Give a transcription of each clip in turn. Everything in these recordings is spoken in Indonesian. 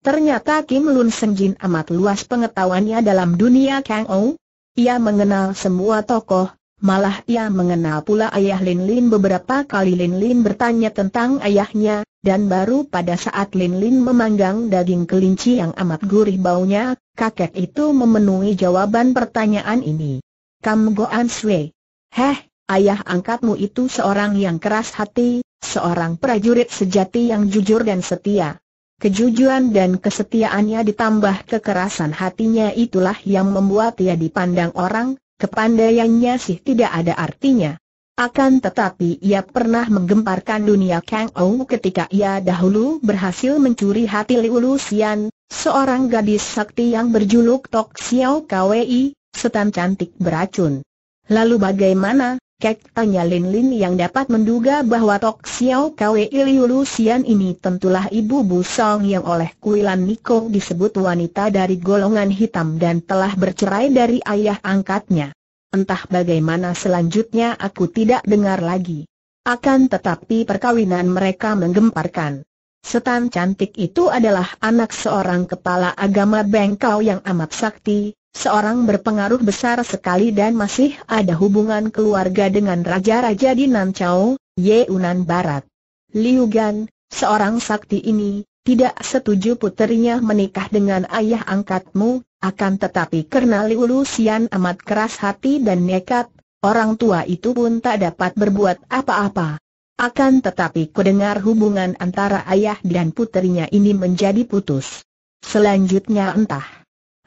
Ternyata Kim Lun Senjin amat luas pengetahuannya dalam dunia Kang Ou. Ia mengenal semua tokoh, malah ia mengenal pula ayah Lin Lin beberapa kali Lin Lin bertanya tentang ayahnya, dan baru pada saat Lin Lin memanggang daging kelinci yang amat gurih baunya, kakek itu memenuhi jawaban pertanyaan ini. Kam Goan Sui. Heh, ayah angkatmu itu seorang yang keras hati, seorang prajurit sejati yang jujur dan setia. Kejujuran dan kesetiaannya ditambah kekerasan hatinya itulah yang membuat ia dipandang orang, kepandaiannya sih tidak ada artinya. Akan tetapi ia pernah menggemparkan dunia Kang Ou ketika ia dahulu berhasil mencuri hati Liu Lusian, seorang gadis sakti yang berjuluk Tok Xiao Kwei, setan cantik beracun. Lalu bagaimana, Kek tanya Lin Lin yang dapat menduga bahwa Tok Xiao Kwe Iliu Lucian ini tentulah ibu busong yang oleh Kuilan Niko disebut wanita dari golongan hitam dan telah bercerai dari ayah angkatnya. Entah bagaimana selanjutnya aku tidak dengar lagi. Akan tetapi perkawinan mereka menggemparkan. Setan cantik itu adalah anak seorang kepala agama Bengkau yang amat sakti, seorang berpengaruh besar sekali dan masih ada hubungan keluarga dengan raja-raja di Nanchao, Yeunan Barat. Liu Gan, seorang sakti ini, tidak setuju puterinya menikah dengan ayah angkatmu, akan tetapi karena Liu Lusian amat keras hati dan nekat, orang tua itu pun tak dapat berbuat apa-apa. Akan tetapi kudengar hubungan antara ayah dan puterinya ini menjadi putus. Selanjutnya entah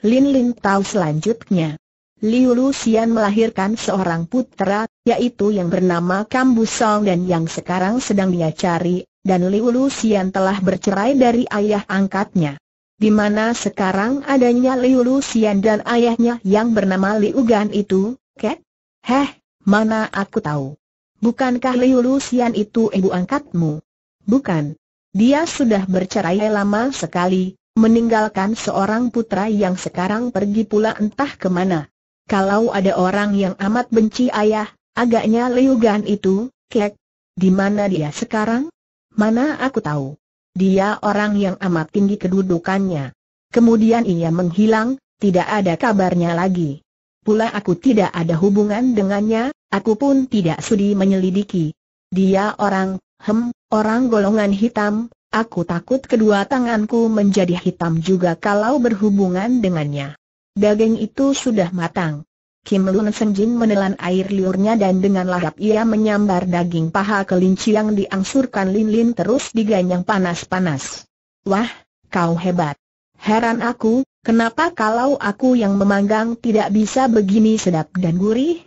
Lin Lin tahu selanjutnya. Liu Luxian melahirkan seorang putra, yaitu yang bernama Kambusong dan yang sekarang sedang dia cari, dan Liu Luxian telah bercerai dari ayah angkatnya. Di mana sekarang adanya Liu Luxian dan ayahnya yang bernama Liu Gan itu, Ket? Heh, mana aku tahu. Bukankah Liu Luxian itu ibu angkatmu? Bukan. Dia sudah bercerai lama sekali, Meninggalkan seorang putra yang sekarang pergi pula entah kemana. Kalau ada orang yang amat benci ayah, agaknya Liugan itu, kek. Di mana dia sekarang? Mana aku tahu. Dia orang yang amat tinggi kedudukannya. Kemudian ia menghilang, tidak ada kabarnya lagi. Pula aku tidak ada hubungan dengannya, aku pun tidak sudi menyelidiki. Dia orang, hem, orang golongan hitam, Aku takut kedua tanganku menjadi hitam juga kalau berhubungan dengannya. Daging itu sudah matang. Kim Lun Senjin menelan air liurnya dan dengan lahap ia menyambar daging paha kelinci yang diangsurkan Lin Lin terus diganyang panas-panas. Wah, kau hebat. Heran aku, kenapa kalau aku yang memanggang tidak bisa begini sedap dan gurih?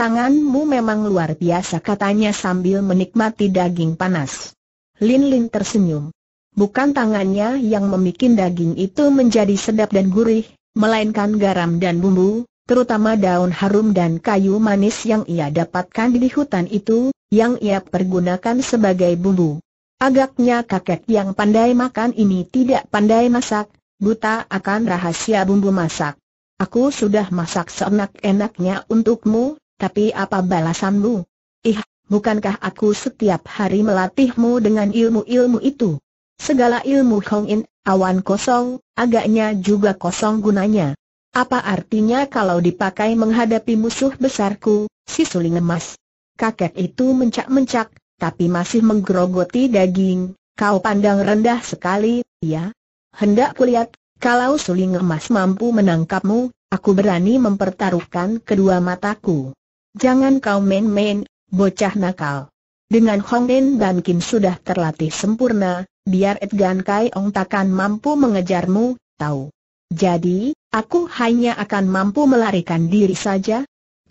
Tanganmu memang luar biasa katanya sambil menikmati daging panas. Lin Lin tersenyum. Bukan tangannya yang memikin daging itu menjadi sedap dan gurih, melainkan garam dan bumbu, terutama daun harum dan kayu manis yang ia dapatkan di hutan itu, yang ia pergunakan sebagai bumbu. Agaknya kakek yang pandai makan ini tidak pandai masak, buta akan rahasia bumbu masak. Aku sudah masak seenak-enaknya untukmu, tapi apa balasanmu? Ih, bukankah aku setiap hari melatihmu dengan ilmu-ilmu itu? Segala ilmu Hong In, awan kosong, agaknya juga kosong gunanya. Apa artinya kalau dipakai menghadapi musuh besarku, si suling emas? Kakek itu mencak-mencak, tapi masih menggerogoti daging, kau pandang rendah sekali, ya? Hendak kulihat, kalau suling emas mampu menangkapmu, aku berani mempertaruhkan kedua mataku. Jangan kau main-main, Bocah nakal. Dengan Hong Lin dan Kim sudah terlatih sempurna, biar Edgan Kai Ong takkan mampu mengejarmu, tahu. Jadi, aku hanya akan mampu melarikan diri saja?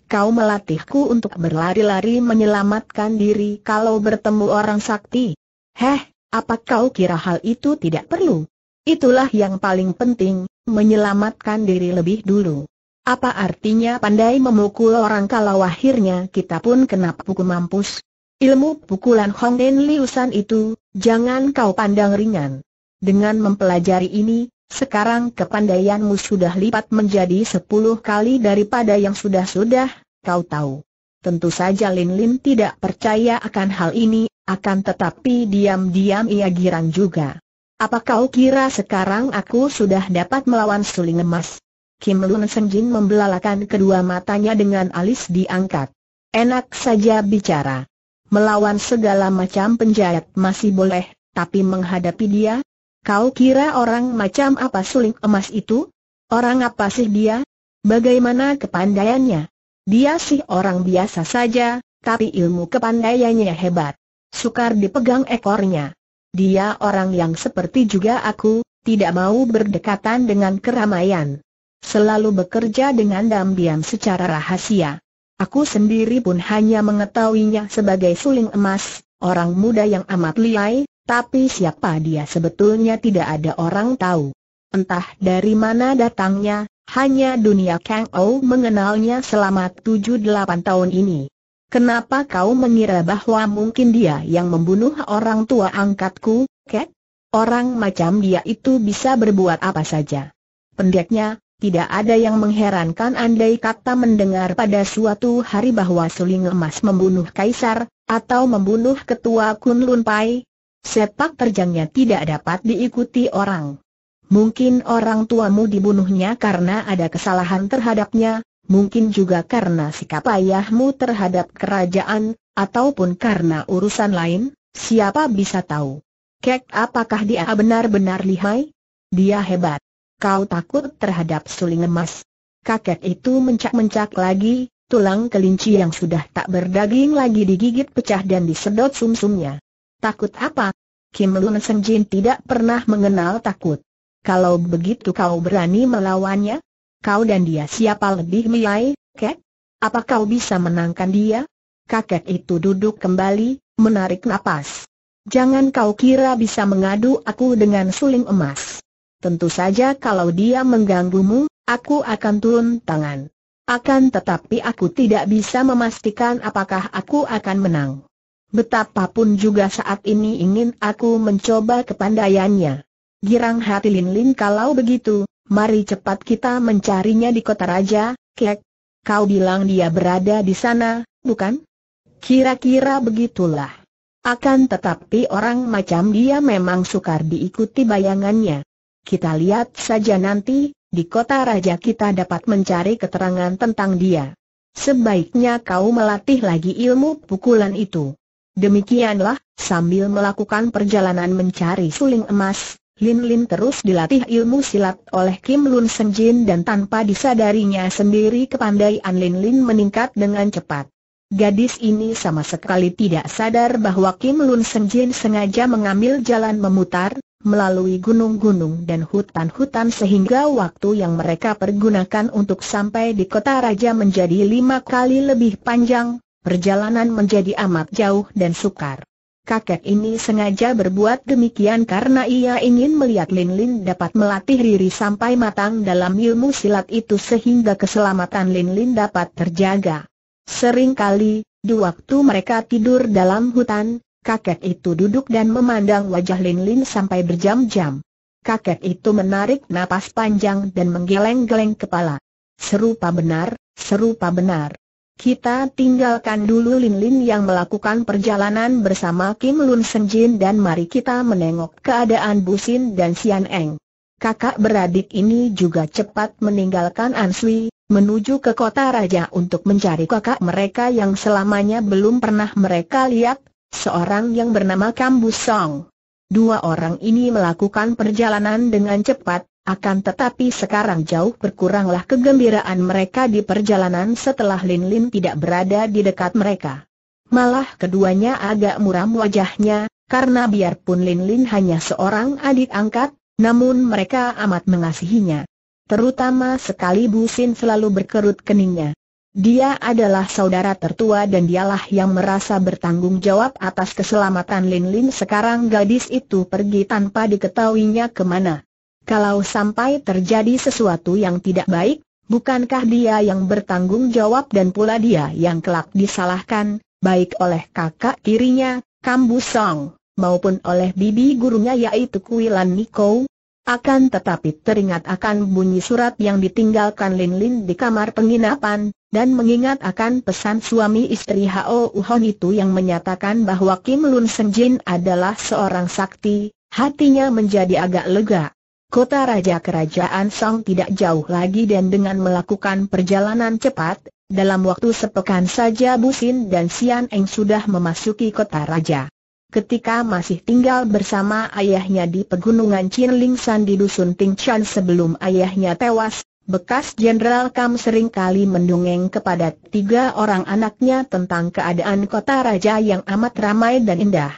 Kau melatihku untuk berlari-lari menyelamatkan diri kalau bertemu orang sakti. Heh, apa kau kira hal itu tidak perlu? Itulah yang paling penting, menyelamatkan diri lebih dulu. Apa artinya pandai memukul orang kalau akhirnya kita pun kena pukul mampus? Ilmu pukulan Hong Den Liusan itu, jangan kau pandang ringan. Dengan mempelajari ini, sekarang kepandaianmu sudah lipat menjadi sepuluh kali daripada yang sudah-sudah, kau tahu. Tentu saja Lin Lin tidak percaya akan hal ini, akan tetapi diam-diam ia girang juga. Apa kau kira sekarang aku sudah dapat melawan suling emas? Kim Lun Senjin membelalakan kedua matanya dengan alis diangkat. Enak saja bicara. Melawan segala macam penjahat masih boleh, tapi menghadapi dia? Kau kira orang macam apa suling emas itu? Orang apa sih dia? Bagaimana kepandaiannya? Dia sih orang biasa saja, tapi ilmu kepandaiannya hebat. Sukar dipegang ekornya. Dia orang yang seperti juga aku, tidak mau berdekatan dengan keramaian. Selalu bekerja dengan diam secara rahasia. Aku sendiri pun hanya mengetahuinya sebagai suling emas, orang muda yang amat liai, tapi siapa dia sebetulnya tidak ada orang tahu. Entah dari mana datangnya, hanya dunia Kang Ou mengenalnya selama 7-8 tahun ini. Kenapa kau mengira bahwa mungkin dia yang membunuh orang tua angkatku, Kek? Orang macam dia itu bisa berbuat apa saja. Pendeknya, tidak ada yang mengherankan andai kata mendengar pada suatu hari bahwa Suling Emas membunuh Kaisar, atau membunuh Ketua Kunlun Pai. Sepak terjangnya tidak dapat diikuti orang. Mungkin orang tuamu dibunuhnya karena ada kesalahan terhadapnya, mungkin juga karena sikap ayahmu terhadap kerajaan, ataupun karena urusan lain, siapa bisa tahu. Kek apakah dia benar-benar lihai? Dia hebat. Kau takut terhadap suling emas. Kakek itu mencak-mencak lagi, tulang kelinci yang sudah tak berdaging lagi digigit pecah dan disedot sumsumnya. Takut apa? Kim Lun Seng Jin tidak pernah mengenal takut. Kalau begitu kau berani melawannya? Kau dan dia siapa lebih miai, kek? Apa kau bisa menangkan dia? Kakek itu duduk kembali, menarik napas. Jangan kau kira bisa mengadu aku dengan suling emas. Tentu saja kalau dia mengganggumu, aku akan turun tangan. Akan tetapi aku tidak bisa memastikan apakah aku akan menang. Betapapun juga saat ini ingin aku mencoba kepandaiannya. Girang hati Lin Lin kalau begitu, mari cepat kita mencarinya di kota raja, kek. Kau bilang dia berada di sana, bukan? Kira-kira begitulah. Akan tetapi orang macam dia memang sukar diikuti bayangannya. Kita lihat saja nanti, di kota raja kita dapat mencari keterangan tentang dia. Sebaiknya kau melatih lagi ilmu pukulan itu. Demikianlah, sambil melakukan perjalanan mencari suling emas, Lin Lin terus dilatih ilmu silat oleh Kim Lun Senjin dan tanpa disadarinya sendiri kepandaian Lin Lin meningkat dengan cepat. Gadis ini sama sekali tidak sadar bahwa Kim Lun Senjin sengaja mengambil jalan memutar, melalui gunung-gunung dan hutan-hutan sehingga waktu yang mereka pergunakan untuk sampai di kota raja menjadi lima kali lebih panjang, perjalanan menjadi amat jauh dan sukar. Kakek ini sengaja berbuat demikian karena ia ingin melihat Lin Lin dapat melatih diri sampai matang dalam ilmu silat itu sehingga keselamatan Lin Lin dapat terjaga. Seringkali, di waktu mereka tidur dalam hutan, Kakek itu duduk dan memandang wajah Lin Lin sampai berjam-jam. Kakek itu menarik napas panjang dan menggeleng-geleng kepala. Serupa benar, serupa benar. Kita tinggalkan dulu Lin Lin yang melakukan perjalanan bersama Kim Lun Sen Jin dan mari kita menengok keadaan Busin dan Sian Eng. Kakak beradik ini juga cepat meninggalkan Sui, menuju ke kota raja untuk mencari kakak mereka yang selamanya belum pernah mereka lihat, seorang yang bernama Kambusong. Dua orang ini melakukan perjalanan dengan cepat, akan tetapi sekarang jauh berkuranglah kegembiraan mereka di perjalanan setelah Lin Lin tidak berada di dekat mereka. Malah keduanya agak muram wajahnya, karena biarpun Lin Lin hanya seorang adik angkat, namun mereka amat mengasihinya. Terutama sekali Bu Sin selalu berkerut keningnya. Dia adalah saudara tertua dan dialah yang merasa bertanggung jawab atas keselamatan Lin Lin sekarang gadis itu pergi tanpa diketahuinya kemana. Kalau sampai terjadi sesuatu yang tidak baik, bukankah dia yang bertanggung jawab dan pula dia yang kelak disalahkan, baik oleh kakak tirinya, Kambu Song, maupun oleh bibi gurunya yaitu Kuilan Niko. Akan tetapi teringat akan bunyi surat yang ditinggalkan Lin Lin di kamar penginapan, dan mengingat akan pesan suami istri Hao Uhon itu yang menyatakan bahwa Kim Lun Senjin adalah seorang sakti, hatinya menjadi agak lega. Kota Raja Kerajaan Song tidak jauh lagi dan dengan melakukan perjalanan cepat, dalam waktu sepekan saja Busin dan Sian Eng sudah memasuki kota Raja. Ketika masih tinggal bersama ayahnya di pegunungan Chinling San di dusun Ting Chan sebelum ayahnya tewas, Bekas Jenderal Kam kali mendongeng kepada tiga orang anaknya tentang keadaan kota raja yang amat ramai dan indah.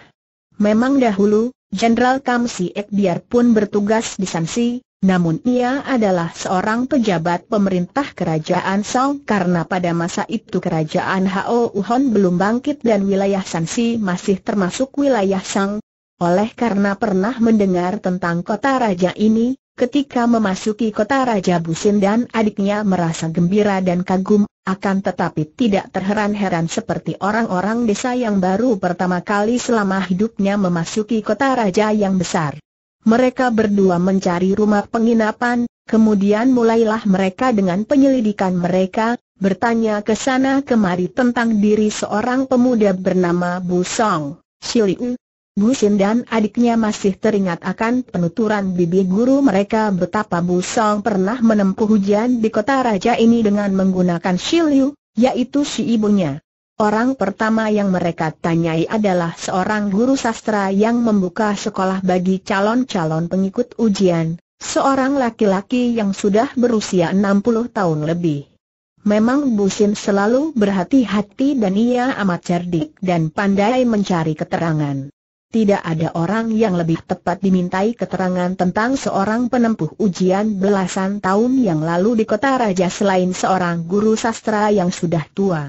Memang dahulu, Jenderal Kam Siek biarpun bertugas di Sansi, namun ia adalah seorang pejabat pemerintah kerajaan Song karena pada masa itu kerajaan Hao Uhon belum bangkit dan wilayah Sansi masih termasuk wilayah Song. Oleh karena pernah mendengar tentang kota raja ini, Ketika memasuki kota Raja Busin dan adiknya merasa gembira dan kagum, akan tetapi tidak terheran-heran seperti orang-orang desa yang baru pertama kali selama hidupnya memasuki kota Raja yang besar. Mereka berdua mencari rumah penginapan, kemudian mulailah mereka dengan penyelidikan mereka, bertanya ke sana kemari tentang diri seorang pemuda bernama Bu Song, Shiliu, Bu dan adiknya masih teringat akan penuturan bibi guru mereka betapa Bu Song pernah menempuh hujan di kota raja ini dengan menggunakan Shilu, yaitu si ibunya. Orang pertama yang mereka tanyai adalah seorang guru sastra yang membuka sekolah bagi calon-calon pengikut ujian, seorang laki-laki yang sudah berusia 60 tahun lebih. Memang Busin selalu berhati-hati dan ia amat cerdik dan pandai mencari keterangan tidak ada orang yang lebih tepat dimintai keterangan tentang seorang penempuh ujian belasan tahun yang lalu di kota raja selain seorang guru sastra yang sudah tua.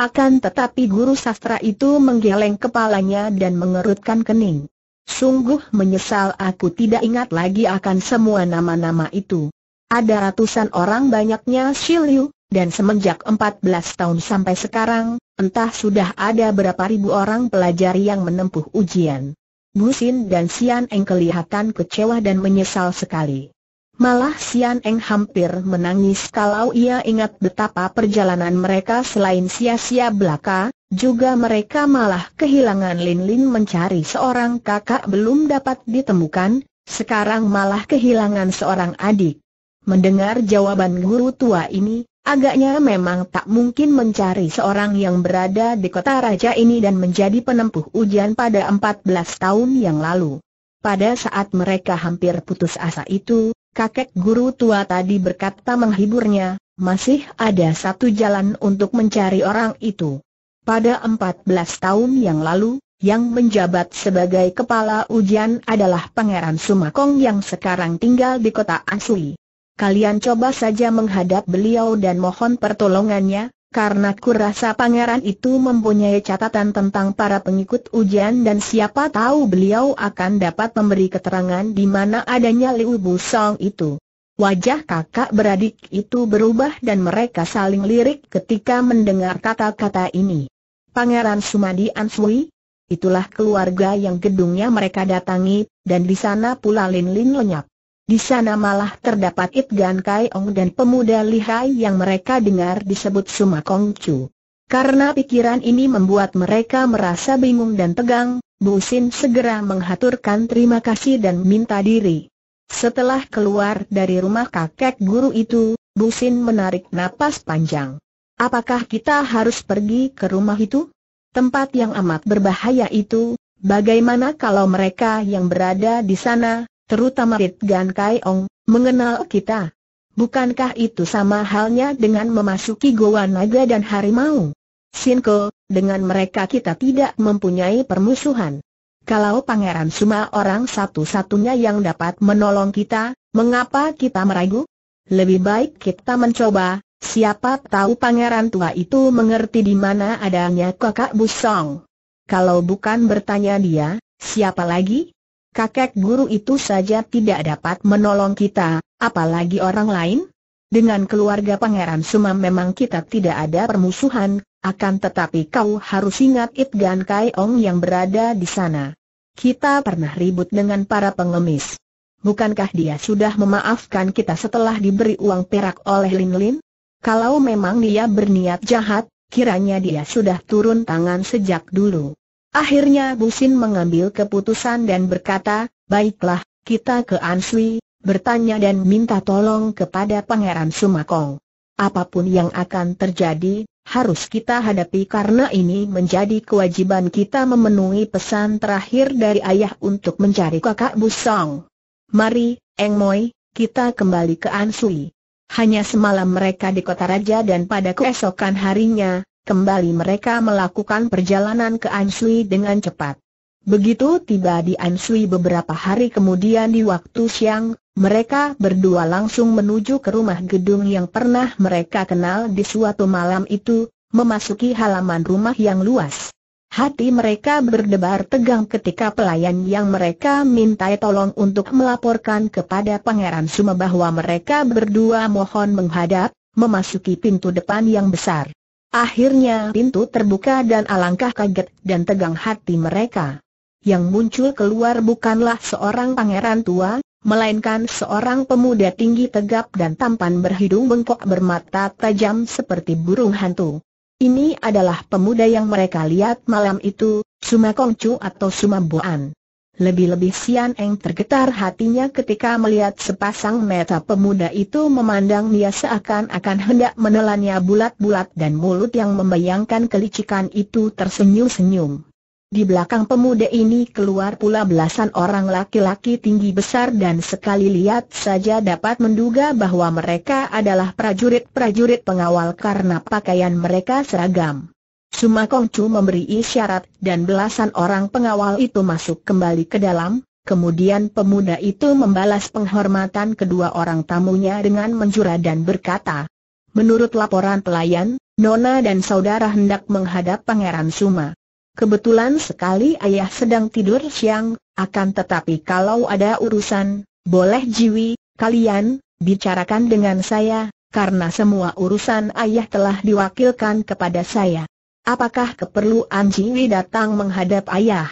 Akan tetapi guru sastra itu menggeleng kepalanya dan mengerutkan kening. Sungguh menyesal aku tidak ingat lagi akan semua nama-nama itu. Ada ratusan orang banyaknya Shiliu, dan semenjak 14 tahun sampai sekarang, entah sudah ada berapa ribu orang pelajar yang menempuh ujian. Busin dan Sian Eng kelihatan kecewa dan menyesal sekali. Malah Sian Eng hampir menangis kalau ia ingat betapa perjalanan mereka selain sia-sia belaka, juga mereka malah kehilangan Lin Lin mencari seorang kakak belum dapat ditemukan, sekarang malah kehilangan seorang adik. Mendengar jawaban guru tua ini, Agaknya memang tak mungkin mencari seorang yang berada di kota raja ini dan menjadi penempuh ujian pada 14 tahun yang lalu. Pada saat mereka hampir putus asa itu, kakek guru tua tadi berkata menghiburnya, masih ada satu jalan untuk mencari orang itu. Pada 14 tahun yang lalu, yang menjabat sebagai kepala ujian adalah Pangeran Sumakong yang sekarang tinggal di kota Asui kalian coba saja menghadap beliau dan mohon pertolongannya, karena kurasa pangeran itu mempunyai catatan tentang para pengikut ujian dan siapa tahu beliau akan dapat memberi keterangan di mana adanya Liu Busong itu. Wajah kakak beradik itu berubah dan mereka saling lirik ketika mendengar kata-kata ini. Pangeran Sumadi Ansui, itulah keluarga yang gedungnya mereka datangi, dan di sana pula Lin Lin lenyap. Di sana malah terdapat It Gan Kai Ong dan pemuda lihai yang mereka dengar disebut Suma Kong Chu. Karena pikiran ini membuat mereka merasa bingung dan tegang, Bu Sin segera menghaturkan terima kasih dan minta diri. Setelah keluar dari rumah kakek guru itu, Bu Sin menarik napas panjang. Apakah kita harus pergi ke rumah itu? Tempat yang amat berbahaya itu, bagaimana kalau mereka yang berada di sana, terutama Rit Gan Kai Ong, mengenal kita. Bukankah itu sama halnya dengan memasuki Goa Naga dan Harimau? Sinko, dengan mereka kita tidak mempunyai permusuhan. Kalau Pangeran Suma orang satu-satunya yang dapat menolong kita, mengapa kita meragu? Lebih baik kita mencoba, siapa tahu pangeran tua itu mengerti di mana adanya kakak Busong. Kalau bukan bertanya dia, siapa lagi? kakek guru itu saja tidak dapat menolong kita, apalagi orang lain? Dengan keluarga Pangeran Sumam memang kita tidak ada permusuhan, akan tetapi kau harus ingat Ip Kai Ong yang berada di sana. Kita pernah ribut dengan para pengemis. Bukankah dia sudah memaafkan kita setelah diberi uang perak oleh Lin Lin? Kalau memang dia berniat jahat, kiranya dia sudah turun tangan sejak dulu. Akhirnya Busin mengambil keputusan dan berkata, baiklah, kita ke Ansui, bertanya dan minta tolong kepada Pangeran Sumakong. Apapun yang akan terjadi, harus kita hadapi karena ini menjadi kewajiban kita memenuhi pesan terakhir dari ayah untuk mencari kakak Busong. Mari, Eng Moi, kita kembali ke Ansui. Hanya semalam mereka di kota raja dan pada keesokan harinya, Kembali mereka melakukan perjalanan ke Ansui dengan cepat. Begitu tiba di Ansui beberapa hari kemudian di waktu siang, mereka berdua langsung menuju ke rumah gedung yang pernah mereka kenal di suatu malam itu, memasuki halaman rumah yang luas. Hati mereka berdebar tegang ketika pelayan yang mereka mintai tolong untuk melaporkan kepada Pangeran Suma bahwa mereka berdua mohon menghadap, memasuki pintu depan yang besar. Akhirnya pintu terbuka dan alangkah kaget dan tegang hati mereka. Yang muncul keluar bukanlah seorang pangeran tua, melainkan seorang pemuda tinggi tegap dan tampan berhidung bengkok bermata tajam seperti burung hantu. Ini adalah pemuda yang mereka lihat malam itu, Suma Kongcu atau Suma Boan. Lebih-lebih Sian Eng tergetar hatinya ketika melihat sepasang mata pemuda itu memandang dia seakan-akan hendak menelannya bulat-bulat dan mulut yang membayangkan kelicikan itu tersenyum-senyum. Di belakang pemuda ini keluar pula belasan orang laki-laki tinggi besar dan sekali lihat saja dapat menduga bahwa mereka adalah prajurit-prajurit pengawal karena pakaian mereka seragam. Suma Kongcu memberi isyarat dan belasan orang pengawal itu masuk kembali ke dalam, kemudian pemuda itu membalas penghormatan kedua orang tamunya dengan menjura dan berkata, Menurut laporan pelayan, Nona dan saudara hendak menghadap Pangeran Suma. Kebetulan sekali ayah sedang tidur siang, akan tetapi kalau ada urusan, boleh jiwi, kalian, bicarakan dengan saya, karena semua urusan ayah telah diwakilkan kepada saya. Apakah keperluan Jiwi datang menghadap ayah?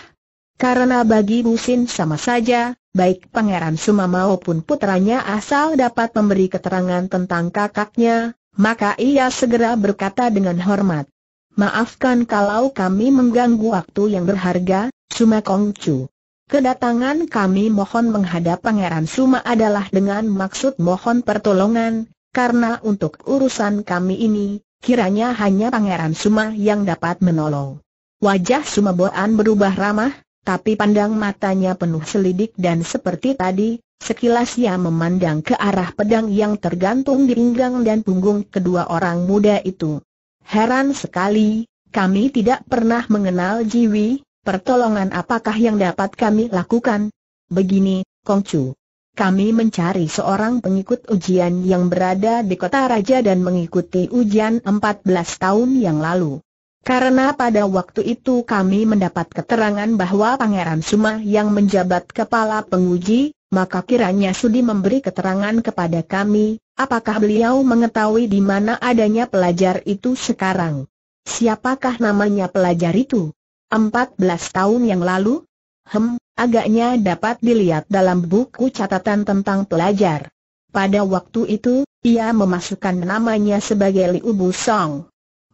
Karena bagi Busin sama saja, baik Pangeran Suma maupun putranya asal dapat memberi keterangan tentang kakaknya, maka ia segera berkata dengan hormat. Maafkan kalau kami mengganggu waktu yang berharga, Suma Kongcu. Kedatangan kami mohon menghadap Pangeran Suma adalah dengan maksud mohon pertolongan, karena untuk urusan kami ini, Kiranya hanya Pangeran Suma yang dapat menolong. Wajah Sumaboan berubah ramah, tapi pandang matanya penuh selidik dan seperti tadi, sekilas ia memandang ke arah pedang yang tergantung di pinggang dan punggung kedua orang muda itu. Heran sekali, kami tidak pernah mengenal Jiwi, pertolongan apakah yang dapat kami lakukan? Begini, Kongcu kami mencari seorang pengikut ujian yang berada di kota raja dan mengikuti ujian 14 tahun yang lalu. Karena pada waktu itu kami mendapat keterangan bahwa Pangeran Suma yang menjabat kepala penguji, maka kiranya Sudi memberi keterangan kepada kami, apakah beliau mengetahui di mana adanya pelajar itu sekarang. Siapakah namanya pelajar itu? 14 tahun yang lalu, Hem, agaknya dapat dilihat dalam buku catatan tentang pelajar. Pada waktu itu, ia memasukkan namanya sebagai Liu Busong.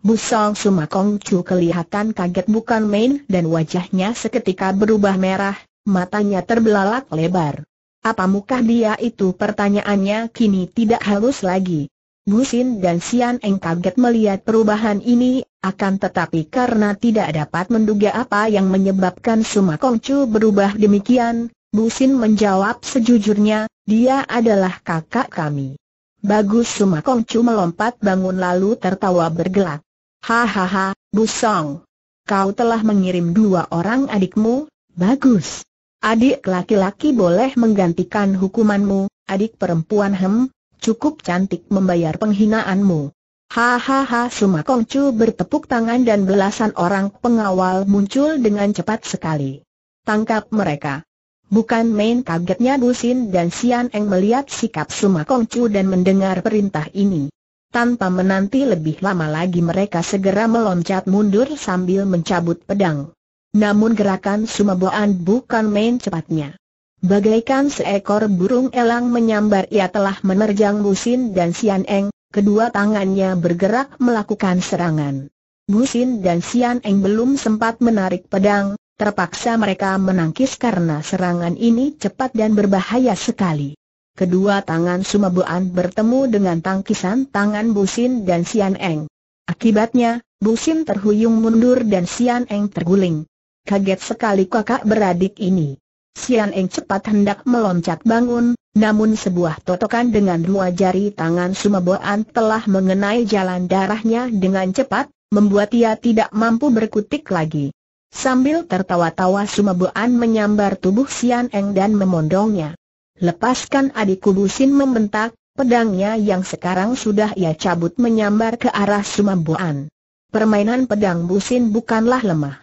Busong Sumakong Chu kelihatan kaget bukan main dan wajahnya seketika berubah merah, matanya terbelalak lebar. Apa muka dia itu pertanyaannya kini tidak halus lagi. Busin dan Sian Eng kaget melihat perubahan ini, akan tetapi karena tidak dapat menduga apa yang menyebabkan Suma Chu berubah demikian, Busin menjawab sejujurnya, dia adalah kakak kami. Bagus Suma Chu melompat bangun lalu tertawa bergelak. Hahaha, Busong. Kau telah mengirim dua orang adikmu, bagus. Adik laki-laki boleh menggantikan hukumanmu, adik perempuan hem, cukup cantik membayar penghinaanmu. Hahaha Suma Kongcu bertepuk tangan dan belasan orang pengawal muncul dengan cepat sekali. Tangkap mereka. Bukan main kagetnya Busin dan Sian Eng melihat sikap Suma Kongcu dan mendengar perintah ini. Tanpa menanti lebih lama lagi mereka segera meloncat mundur sambil mencabut pedang. Namun gerakan Sumaboan bukan main cepatnya. Bagaikan seekor burung elang menyambar ia telah menerjang Busin dan Sian Eng, kedua tangannya bergerak melakukan serangan. Busin dan Sian Eng belum sempat menarik pedang, terpaksa mereka menangkis karena serangan ini cepat dan berbahaya sekali. Kedua tangan Sumabuan bertemu dengan tangkisan tangan Busin dan Sian Eng. Akibatnya, Busin terhuyung mundur dan Sian Eng terguling. Kaget sekali kakak beradik ini. Sian Eng cepat hendak meloncat bangun, namun sebuah totokan dengan dua jari tangan Sumaboan telah mengenai jalan darahnya dengan cepat, membuat ia tidak mampu berkutik lagi. Sambil tertawa-tawa Sumaboan menyambar tubuh Sian Eng dan memondongnya. Lepaskan adik kubusin membentak, pedangnya yang sekarang sudah ia cabut menyambar ke arah Sumaboan. Permainan pedang busin bukanlah lemah.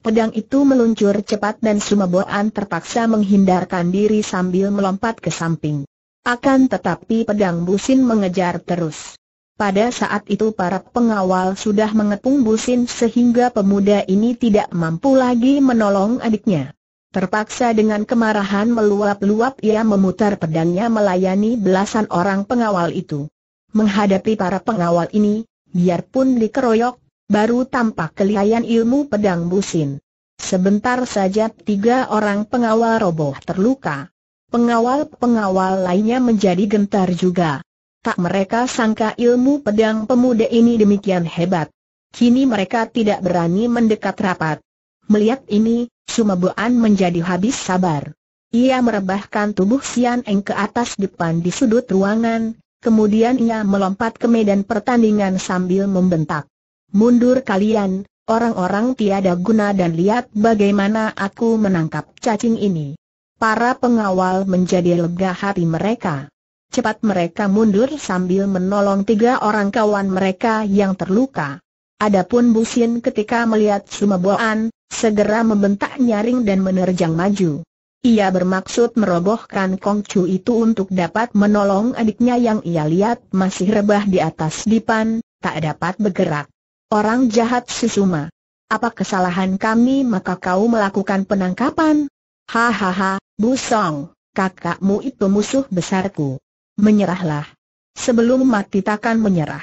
Pedang itu meluncur cepat dan Sumeboan terpaksa menghindarkan diri sambil melompat ke samping. Akan tetapi pedang Busin mengejar terus. Pada saat itu para pengawal sudah mengepung Busin sehingga pemuda ini tidak mampu lagi menolong adiknya. Terpaksa dengan kemarahan meluap-luap ia memutar pedangnya melayani belasan orang pengawal itu. Menghadapi para pengawal ini, biarpun dikeroyok, baru tampak kelihayan ilmu pedang busin. Sebentar saja tiga orang pengawal roboh terluka. Pengawal-pengawal lainnya menjadi gentar juga. Tak mereka sangka ilmu pedang pemuda ini demikian hebat. Kini mereka tidak berani mendekat rapat. Melihat ini, Sumabuan menjadi habis sabar. Ia merebahkan tubuh Sian Eng ke atas depan di sudut ruangan, kemudian ia melompat ke medan pertandingan sambil membentak. Mundur kalian, orang-orang tiada guna dan lihat bagaimana aku menangkap cacing ini. Para pengawal menjadi lega hati mereka. Cepat mereka mundur sambil menolong tiga orang kawan mereka yang terluka. Adapun Busin ketika melihat Sumeboan, segera membentak nyaring dan menerjang maju. Ia bermaksud merobohkan Kong itu untuk dapat menolong adiknya yang ia lihat masih rebah di atas dipan, tak dapat bergerak. Orang jahat suma. Apa kesalahan kami maka kau melakukan penangkapan? Hahaha, Busong, kakakmu itu musuh besarku. Menyerahlah. Sebelum mati takkan menyerah.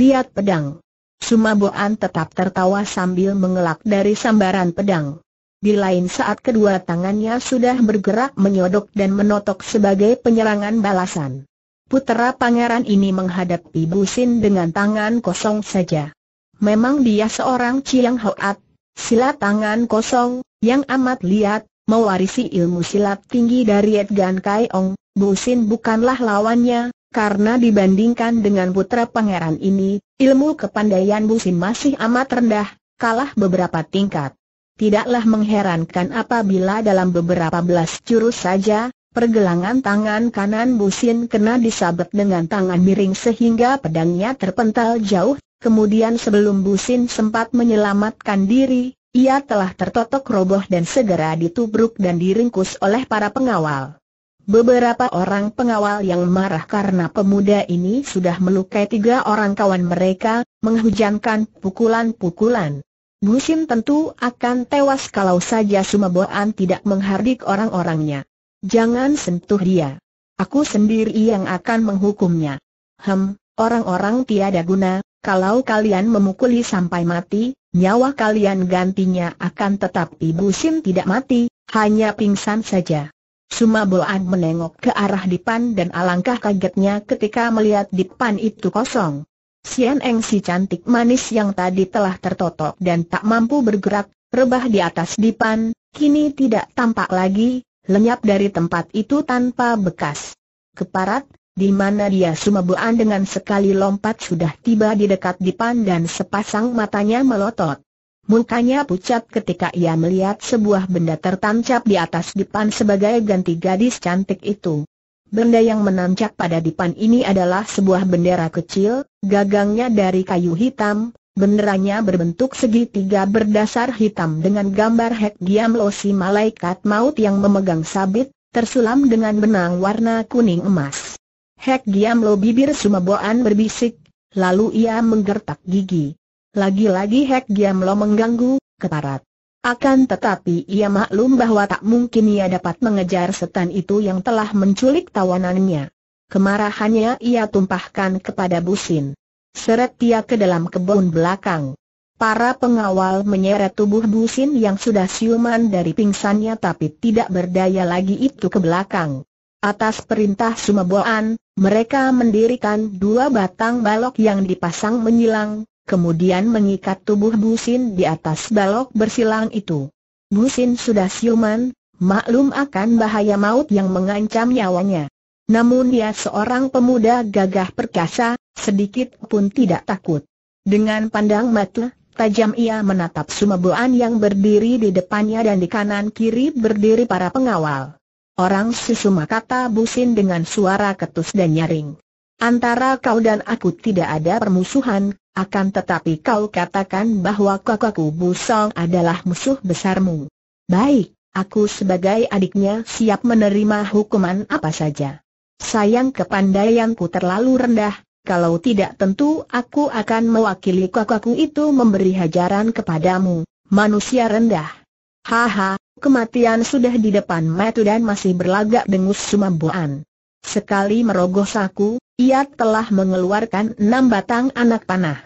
Lihat pedang. Sumaboan tetap tertawa sambil mengelak dari sambaran pedang. Di lain saat kedua tangannya sudah bergerak menyodok dan menotok sebagai penyerangan balasan. Putera pangeran ini menghadapi Busin dengan tangan kosong saja memang dia seorang Chiang Hoat, silat tangan kosong, yang amat liat, mewarisi ilmu silat tinggi dari Edgan Kai Ong, Busin bukanlah lawannya, karena dibandingkan dengan putra pangeran ini, ilmu kepandaian Busin masih amat rendah, kalah beberapa tingkat. Tidaklah mengherankan apabila dalam beberapa belas jurus saja, pergelangan tangan kanan Busin kena disabet dengan tangan miring sehingga pedangnya terpental jauh Kemudian sebelum Busin sempat menyelamatkan diri, ia telah tertotok roboh dan segera ditubruk dan diringkus oleh para pengawal. Beberapa orang pengawal yang marah karena pemuda ini sudah melukai tiga orang kawan mereka, menghujankan pukulan-pukulan. Busin tentu akan tewas kalau saja Sumaboan tidak menghardik orang-orangnya. Jangan sentuh dia. Aku sendiri yang akan menghukumnya. Hem, orang-orang tiada guna, kalau kalian memukuli sampai mati, nyawa kalian gantinya akan tetap Ibu Sim tidak mati, hanya pingsan saja. Sumaboan menengok ke arah Dipan dan alangkah kagetnya ketika melihat Dipan itu kosong. Sian Eng si cantik manis yang tadi telah tertotok dan tak mampu bergerak, rebah di atas Dipan, kini tidak tampak lagi, lenyap dari tempat itu tanpa bekas. Keparat, di mana dia sumebuan dengan sekali lompat sudah tiba di dekat dipan dan sepasang matanya melotot. Mukanya pucat ketika ia melihat sebuah benda tertancap di atas dipan sebagai ganti gadis cantik itu. Benda yang menancap pada dipan ini adalah sebuah bendera kecil, gagangnya dari kayu hitam, benderanya berbentuk segitiga berdasar hitam dengan gambar hek diam losi malaikat maut yang memegang sabit, tersulam dengan benang warna kuning emas. Hek Giam lo bibir Sumaboan berbisik, lalu ia menggertak gigi. Lagi-lagi Hek Giam lo mengganggu, keparat. Akan tetapi ia maklum bahwa tak mungkin ia dapat mengejar setan itu yang telah menculik tawanannya. Kemarahannya ia tumpahkan kepada Busin. Seret dia ke dalam kebun belakang. Para pengawal menyeret tubuh Busin yang sudah siuman dari pingsannya tapi tidak berdaya lagi itu ke belakang. Atas perintah Sumaboan, mereka mendirikan dua batang balok yang dipasang menyilang, kemudian mengikat tubuh Busin di atas balok bersilang itu. Busin sudah siuman, maklum akan bahaya maut yang mengancam nyawanya. Namun dia seorang pemuda gagah perkasa, sedikit pun tidak takut. Dengan pandang mata, tajam ia menatap Sumeboan yang berdiri di depannya dan di kanan kiri berdiri para pengawal. Orang Susuma kata Busin dengan suara ketus dan nyaring. Antara kau dan aku tidak ada permusuhan, akan tetapi kau katakan bahwa kakakku Busong adalah musuh besarmu. Baik, aku sebagai adiknya siap menerima hukuman apa saja. Sayang kepandaianku terlalu rendah, kalau tidak tentu aku akan mewakili kakakku itu memberi hajaran kepadamu, manusia rendah. Haha, kematian sudah di depan mata dan masih berlagak dengus Sumamboan. Sekali merogoh saku, ia telah mengeluarkan enam batang anak panah.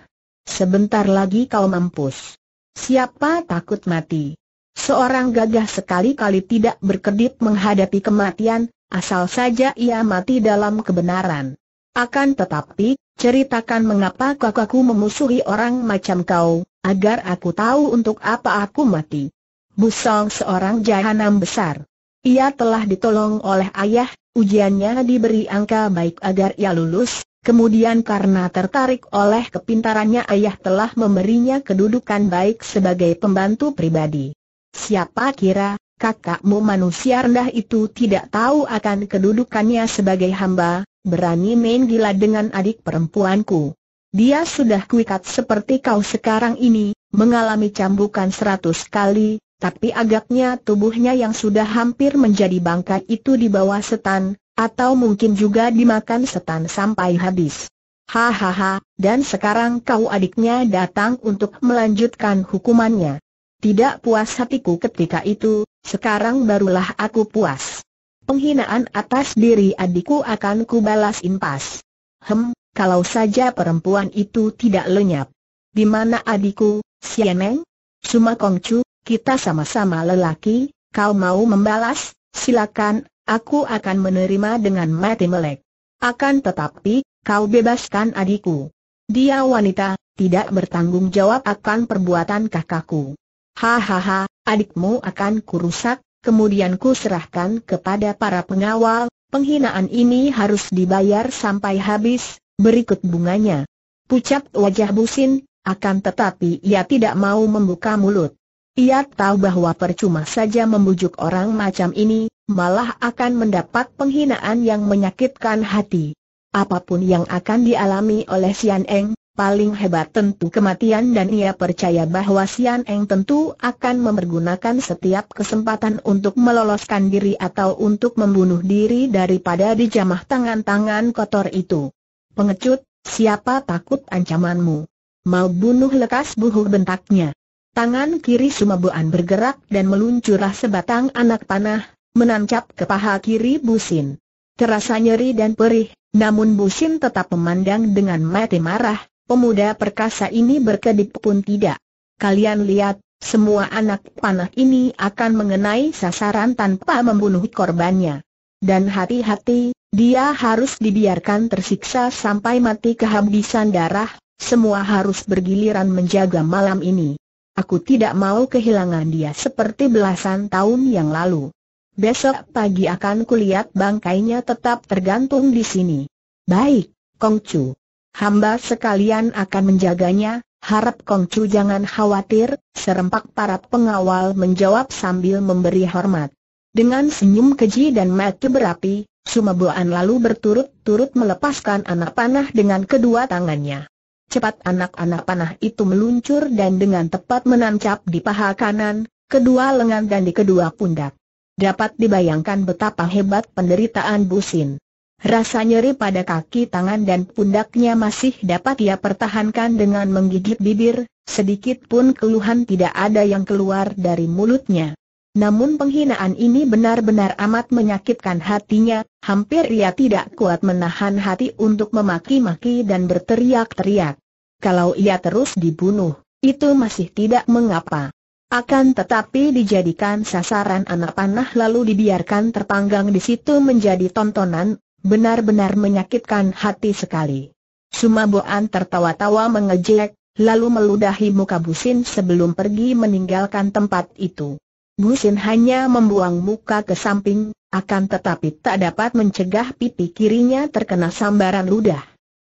Sebentar lagi kau mampus. Siapa takut mati? Seorang gagah sekali-kali tidak berkedip menghadapi kematian, asal saja ia mati dalam kebenaran. Akan tetapi, ceritakan mengapa kakakku memusuhi orang macam kau, agar aku tahu untuk apa aku mati. Busong seorang jahanam besar. Ia telah ditolong oleh ayah, ujiannya diberi angka baik agar ia lulus, kemudian karena tertarik oleh kepintarannya ayah telah memberinya kedudukan baik sebagai pembantu pribadi. Siapa kira, kakakmu manusia rendah itu tidak tahu akan kedudukannya sebagai hamba, berani main gila dengan adik perempuanku. Dia sudah kuikat seperti kau sekarang ini, mengalami cambukan seratus kali, tapi agaknya tubuhnya yang sudah hampir menjadi bangkai itu dibawa setan, atau mungkin juga dimakan setan sampai habis. Hahaha, dan sekarang kau adiknya datang untuk melanjutkan hukumannya. Tidak puas hatiku ketika itu, sekarang barulah aku puas. Penghinaan atas diri adikku akan kubalas impas. Hem, kalau saja perempuan itu tidak lenyap. Di mana adikku, Sieneng? Suma Kongcu, kita sama-sama lelaki, kau mau membalas, silakan, aku akan menerima dengan mati melek. Akan tetapi, kau bebaskan adikku. Dia wanita, tidak bertanggung jawab akan perbuatan kakakku. Hahaha, adikmu akan kurusak, kemudian kuserahkan kepada para pengawal, penghinaan ini harus dibayar sampai habis, berikut bunganya. Pucat wajah Busin, akan tetapi ia tidak mau membuka mulut. Ia tahu bahwa percuma saja membujuk orang macam ini, malah akan mendapat penghinaan yang menyakitkan hati. Apapun yang akan dialami oleh Sian Eng, paling hebat tentu kematian dan ia percaya bahwa Sian Eng tentu akan memergunakan setiap kesempatan untuk meloloskan diri atau untuk membunuh diri daripada dijamah tangan-tangan kotor itu. Pengecut, siapa takut ancamanmu? Mau bunuh lekas buhur bentaknya. Tangan kiri Sumabuan bergerak dan meluncurlah sebatang anak panah, menancap ke paha kiri Busin. Terasa nyeri dan perih, namun Busin tetap memandang dengan mati marah, pemuda perkasa ini berkedip pun tidak. Kalian lihat, semua anak panah ini akan mengenai sasaran tanpa membunuh korbannya. Dan hati-hati, dia harus dibiarkan tersiksa sampai mati kehabisan darah, semua harus bergiliran menjaga malam ini. Aku tidak mau kehilangan dia seperti belasan tahun yang lalu. Besok pagi akan kulihat bangkainya tetap tergantung di sini. Baik, Kongcu. Hamba sekalian akan menjaganya, harap Kongcu jangan khawatir, serempak para pengawal menjawab sambil memberi hormat. Dengan senyum keji dan mata berapi, Sumabuan lalu berturut-turut melepaskan anak panah dengan kedua tangannya. Cepat anak-anak panah itu meluncur dan dengan tepat menancap di paha kanan, kedua lengan dan di kedua pundak. Dapat dibayangkan betapa hebat penderitaan Busin. Rasa nyeri pada kaki tangan dan pundaknya masih dapat ia pertahankan dengan menggigit bibir, sedikit pun keluhan tidak ada yang keluar dari mulutnya. Namun penghinaan ini benar-benar amat menyakitkan hatinya, hampir ia tidak kuat menahan hati untuk memaki-maki dan berteriak-teriak. Kalau ia terus dibunuh, itu masih tidak mengapa. Akan tetapi dijadikan sasaran anak panah lalu dibiarkan terpanggang di situ menjadi tontonan, benar-benar menyakitkan hati sekali. Sumaboan tertawa-tawa mengejek, lalu meludahi muka Busin sebelum pergi meninggalkan tempat itu. Busin hanya membuang muka ke samping, akan tetapi tak dapat mencegah pipi kirinya terkena sambaran ludah.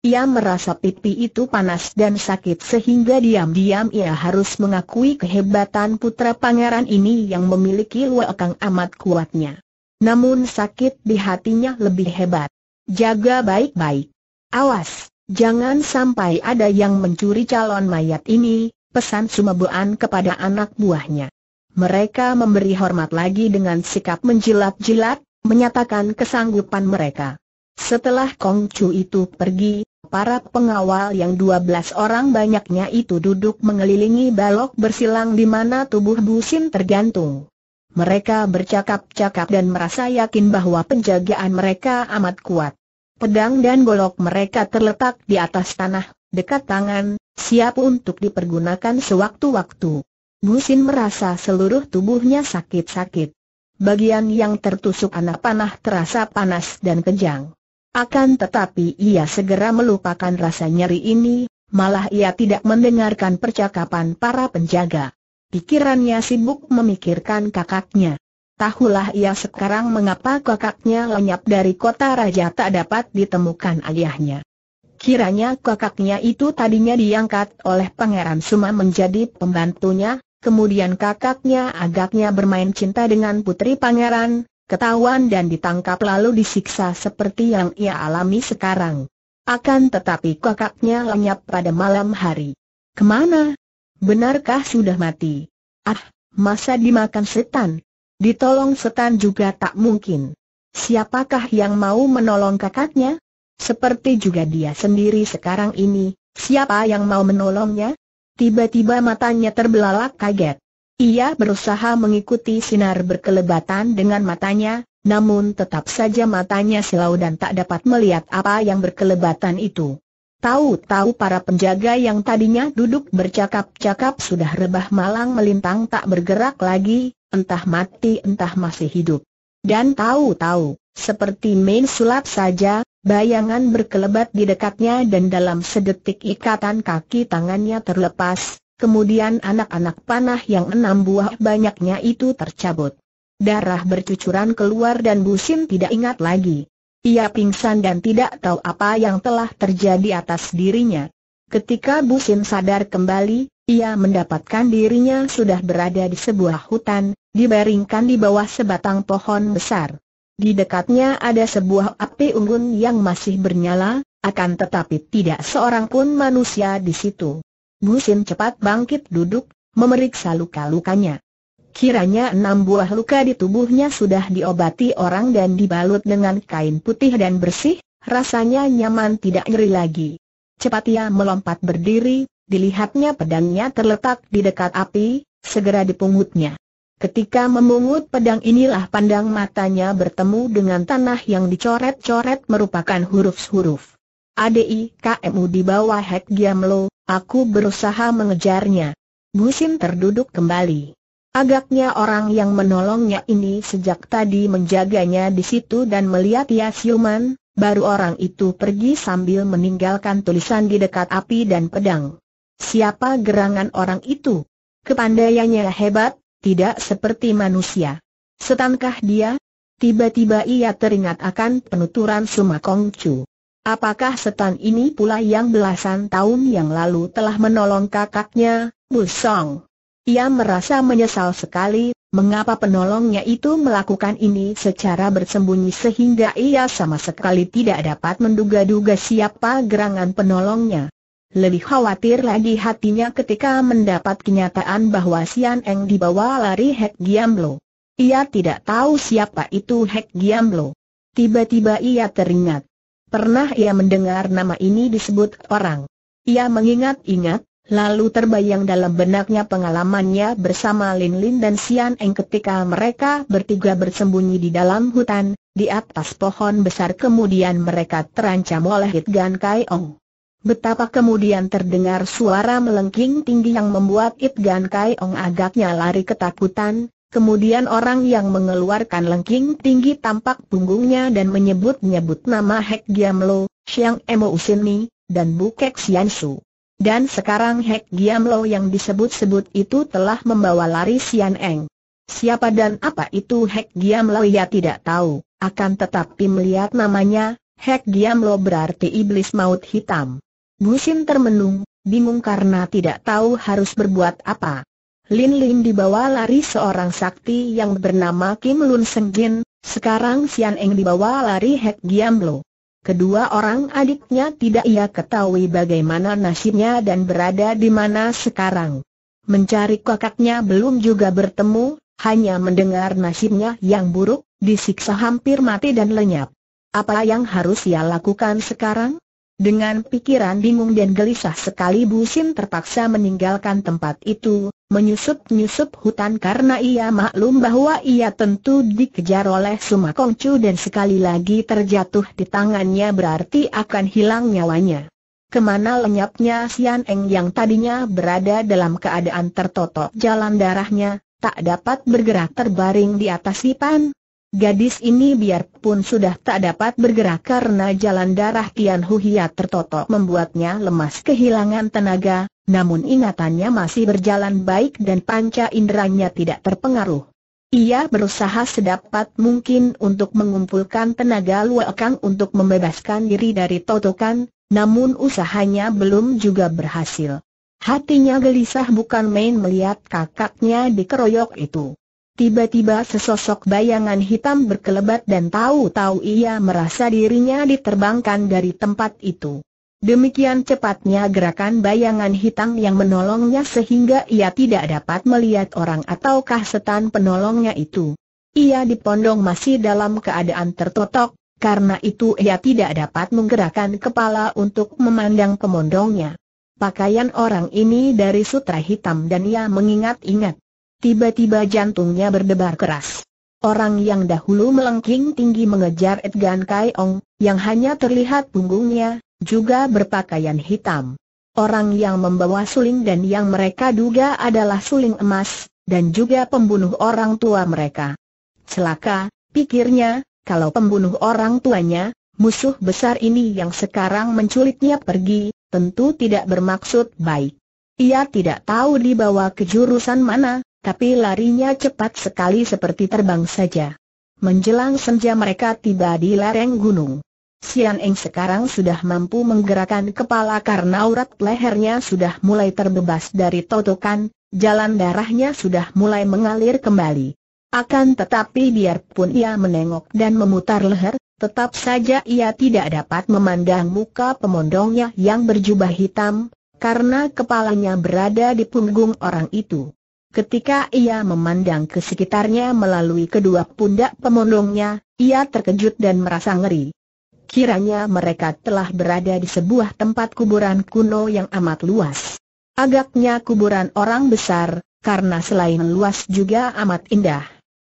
Ia merasa pipi itu panas dan sakit sehingga diam-diam ia harus mengakui kehebatan putra pangeran ini yang memiliki luakang amat kuatnya. Namun sakit di hatinya lebih hebat. Jaga baik-baik. Awas, jangan sampai ada yang mencuri calon mayat ini, pesan Sumabuan kepada anak buahnya. Mereka memberi hormat lagi dengan sikap menjilat-jilat, menyatakan kesanggupan mereka. Setelah Kong Chu itu pergi, para pengawal yang dua belas orang banyaknya itu duduk mengelilingi balok bersilang di mana tubuh Busin tergantung. Mereka bercakap-cakap dan merasa yakin bahwa penjagaan mereka amat kuat. Pedang dan golok mereka terletak di atas tanah, dekat tangan, siap untuk dipergunakan sewaktu-waktu. Busin merasa seluruh tubuhnya sakit-sakit. Bagian yang tertusuk anak panah terasa panas dan kejang. Akan tetapi ia segera melupakan rasa nyeri ini, malah ia tidak mendengarkan percakapan para penjaga. Pikirannya sibuk memikirkan kakaknya. Tahulah ia sekarang mengapa kakaknya lenyap dari kota raja tak dapat ditemukan ayahnya. Kiranya kakaknya itu tadinya diangkat oleh Pangeran Suma menjadi pembantunya, Kemudian kakaknya agaknya bermain cinta dengan putri pangeran, ketahuan dan ditangkap lalu disiksa seperti yang ia alami sekarang. Akan tetapi kakaknya lenyap pada malam hari. Kemana? Benarkah sudah mati? Ah, masa dimakan setan? Ditolong setan juga tak mungkin. Siapakah yang mau menolong kakaknya? Seperti juga dia sendiri sekarang ini, siapa yang mau menolongnya? Tiba-tiba matanya terbelalak kaget. Ia berusaha mengikuti sinar berkelebatan dengan matanya, namun tetap saja matanya silau dan tak dapat melihat apa yang berkelebatan itu. Tahu-tahu para penjaga yang tadinya duduk bercakap-cakap sudah rebah malang melintang tak bergerak lagi, entah mati entah masih hidup. Dan tahu-tahu, seperti main sulap saja, bayangan berkelebat di dekatnya dan dalam sedetik ikatan kaki tangannya terlepas, kemudian anak-anak panah yang enam buah banyaknya itu tercabut. Darah bercucuran keluar dan Busin tidak ingat lagi. Ia pingsan dan tidak tahu apa yang telah terjadi atas dirinya. Ketika Busin sadar kembali, ia mendapatkan dirinya sudah berada di sebuah hutan, dibaringkan di bawah sebatang pohon besar. Di dekatnya ada sebuah api unggun yang masih bernyala, akan tetapi tidak seorang pun manusia di situ. Busin cepat bangkit duduk, memeriksa luka-lukanya. Kiranya enam buah luka di tubuhnya sudah diobati orang dan dibalut dengan kain putih dan bersih, rasanya nyaman tidak nyeri lagi. Cepat ia melompat berdiri, dilihatnya pedangnya terletak di dekat api, segera dipungutnya. Ketika memungut pedang inilah pandang matanya bertemu dengan tanah yang dicoret-coret merupakan huruf-huruf. ADI KMU di bawah Hek Giamlo, aku berusaha mengejarnya. Busim terduduk kembali. Agaknya orang yang menolongnya ini sejak tadi menjaganya di situ dan melihat ia siuman, baru orang itu pergi sambil meninggalkan tulisan di dekat api dan pedang. Siapa gerangan orang itu? Kepandaiannya hebat, tidak seperti manusia. Setankah dia? Tiba-tiba ia teringat akan penuturan Sumakong Chu. Apakah setan ini pula yang belasan tahun yang lalu telah menolong kakaknya, Song? Ia merasa menyesal sekali, mengapa penolongnya itu melakukan ini secara bersembunyi sehingga ia sama sekali tidak dapat menduga-duga siapa gerangan penolongnya. Lebih khawatir lagi hatinya ketika mendapat kenyataan bahwa Sian Eng dibawa lari Hek Giamlo. Ia tidak tahu siapa itu Hek Giamlo. Tiba-tiba ia teringat. Pernah ia mendengar nama ini disebut orang. Ia mengingat-ingat, lalu terbayang dalam benaknya pengalamannya bersama Lin Lin dan Sian Eng ketika mereka bertiga bersembunyi di dalam hutan, di atas pohon besar kemudian mereka terancam oleh Hit Gan Kai Ong. Betapa kemudian terdengar suara melengking tinggi yang membuat Ip Gan Kai Ong agaknya lari ketakutan, kemudian orang yang mengeluarkan lengking tinggi tampak punggungnya dan menyebut-nyebut nama Hek Giam Lo, Siang Emo Usini, dan Bukek Xian Su. Dan sekarang Hek Giam Lo yang disebut-sebut itu telah membawa lari Sian Eng. Siapa dan apa itu Hek Giam Lo ia tidak tahu, akan tetapi melihat namanya, Hek Giam Lo berarti iblis maut hitam. Busin termenung, bingung karena tidak tahu harus berbuat apa. Lin Lin dibawa lari seorang sakti yang bernama Kim Lun Seng Jin. sekarang Sian Eng dibawa lari Hek Giam Lo. Kedua orang adiknya tidak ia ketahui bagaimana nasibnya dan berada di mana sekarang. Mencari kakaknya belum juga bertemu, hanya mendengar nasibnya yang buruk, disiksa hampir mati dan lenyap. Apa yang harus ia lakukan sekarang? Dengan pikiran bingung dan gelisah sekali Bu Sim terpaksa meninggalkan tempat itu, menyusup-nyusup hutan karena ia maklum bahwa ia tentu dikejar oleh kongcu dan sekali lagi terjatuh di tangannya berarti akan hilang nyawanya. Kemana lenyapnya Sian Eng yang tadinya berada dalam keadaan tertotok jalan darahnya, tak dapat bergerak terbaring di atas lipan. Gadis ini biarpun sudah tak dapat bergerak karena jalan darah Tian Huhia tertotok membuatnya lemas kehilangan tenaga, namun ingatannya masih berjalan baik dan panca inderanya tidak terpengaruh. Ia berusaha sedapat mungkin untuk mengumpulkan tenaga luakang untuk membebaskan diri dari totokan, namun usahanya belum juga berhasil. Hatinya gelisah bukan main melihat kakaknya dikeroyok itu. Tiba-tiba sesosok bayangan hitam berkelebat dan tahu-tahu ia merasa dirinya diterbangkan dari tempat itu. Demikian cepatnya gerakan bayangan hitam yang menolongnya sehingga ia tidak dapat melihat orang ataukah setan penolongnya itu. Ia dipondong masih dalam keadaan tertotok, karena itu ia tidak dapat menggerakkan kepala untuk memandang pemondongnya. Pakaian orang ini dari sutra hitam dan ia mengingat-ingat. Tiba-tiba jantungnya berdebar keras. Orang yang dahulu melengking tinggi mengejar Edgan Ong, yang hanya terlihat punggungnya, juga berpakaian hitam. Orang yang membawa suling dan yang mereka duga adalah suling emas, dan juga pembunuh orang tua mereka. Celaka, pikirnya, kalau pembunuh orang tuanya, musuh besar ini yang sekarang menculiknya pergi, tentu tidak bermaksud baik. Ia tidak tahu dibawa ke jurusan mana, tapi larinya cepat sekali seperti terbang saja. Menjelang senja mereka tiba di lereng gunung. Sian Eng sekarang sudah mampu menggerakkan kepala karena urat lehernya sudah mulai terbebas dari totokan, jalan darahnya sudah mulai mengalir kembali. Akan tetapi biarpun ia menengok dan memutar leher, tetap saja ia tidak dapat memandang muka pemondongnya yang berjubah hitam, karena kepalanya berada di punggung orang itu. Ketika ia memandang ke sekitarnya melalui kedua pundak pemondongnya, ia terkejut dan merasa ngeri. Kiranya mereka telah berada di sebuah tempat kuburan kuno yang amat luas. Agaknya kuburan orang besar, karena selain luas juga amat indah.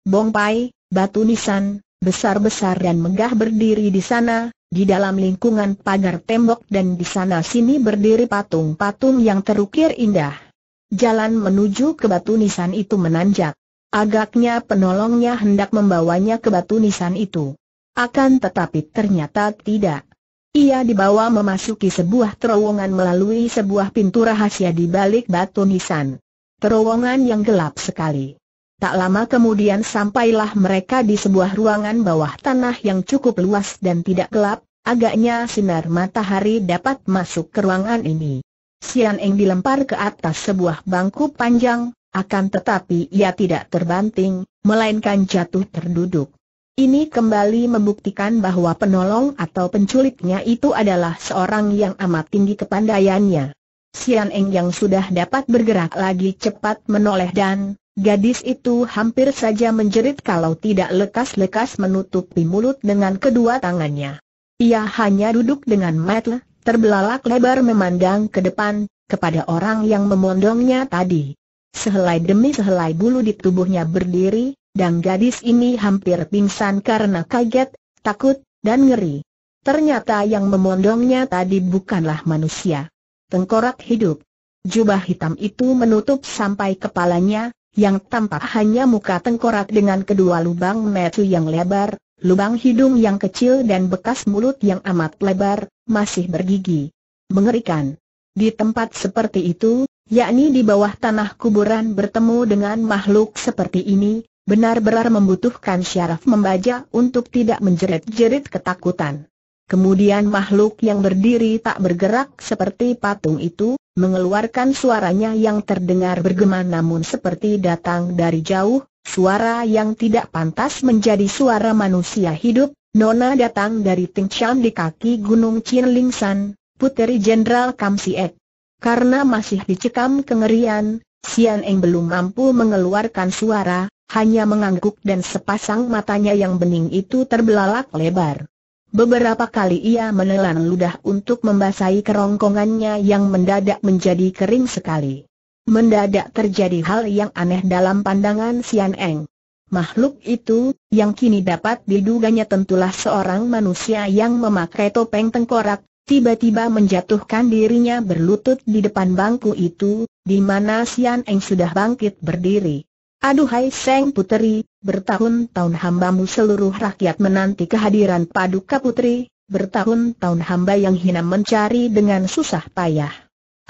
Bongpai, batu nisan, besar-besar dan megah berdiri di sana, di dalam lingkungan pagar tembok dan di sana sini berdiri patung-patung yang terukir indah. Jalan menuju ke batu nisan itu menanjak. Agaknya penolongnya hendak membawanya ke batu nisan itu. Akan tetapi ternyata tidak. Ia dibawa memasuki sebuah terowongan melalui sebuah pintu rahasia di balik batu nisan. Terowongan yang gelap sekali. Tak lama kemudian sampailah mereka di sebuah ruangan bawah tanah yang cukup luas dan tidak gelap, agaknya sinar matahari dapat masuk ke ruangan ini. Sian Eng dilempar ke atas sebuah bangku panjang, akan tetapi ia tidak terbanting, melainkan jatuh terduduk. Ini kembali membuktikan bahwa penolong atau penculiknya itu adalah seorang yang amat tinggi kepandaiannya. Sian Eng yang sudah dapat bergerak lagi cepat menoleh dan, gadis itu hampir saja menjerit kalau tidak lekas-lekas menutupi mulut dengan kedua tangannya. Ia hanya duduk dengan metel, terbelalak lebar memandang ke depan, kepada orang yang memondongnya tadi. Sehelai demi sehelai bulu di tubuhnya berdiri, dan gadis ini hampir pingsan karena kaget, takut, dan ngeri. Ternyata yang memondongnya tadi bukanlah manusia. Tengkorak hidup. Jubah hitam itu menutup sampai kepalanya, yang tampak hanya muka tengkorak dengan kedua lubang metu yang lebar, lubang hidung yang kecil dan bekas mulut yang amat lebar, masih bergigi. Mengerikan. Di tempat seperti itu, yakni di bawah tanah kuburan bertemu dengan makhluk seperti ini, benar-benar membutuhkan syaraf membaca untuk tidak menjerit-jerit ketakutan. Kemudian makhluk yang berdiri tak bergerak seperti patung itu, mengeluarkan suaranya yang terdengar bergema namun seperti datang dari jauh, suara yang tidak pantas menjadi suara manusia hidup, Nona datang dari Tingshan di kaki Gunung Chinlingsan, puteri Jenderal Kam Siek. Karena masih dicekam kengerian, Sian Eng belum mampu mengeluarkan suara, hanya mengangguk dan sepasang matanya yang bening itu terbelalak lebar. Beberapa kali ia menelan ludah untuk membasahi kerongkongannya yang mendadak menjadi kering sekali. Mendadak terjadi hal yang aneh dalam pandangan Sian Eng. Makhluk itu, yang kini dapat diduganya tentulah seorang manusia yang memakai topeng tengkorak, tiba-tiba menjatuhkan dirinya berlutut di depan bangku itu, di mana Sian Eng sudah bangkit berdiri. Aduhai Seng Puteri, bertahun-tahun hambamu seluruh rakyat menanti kehadiran Paduka Putri, bertahun-tahun hamba yang hina mencari dengan susah payah.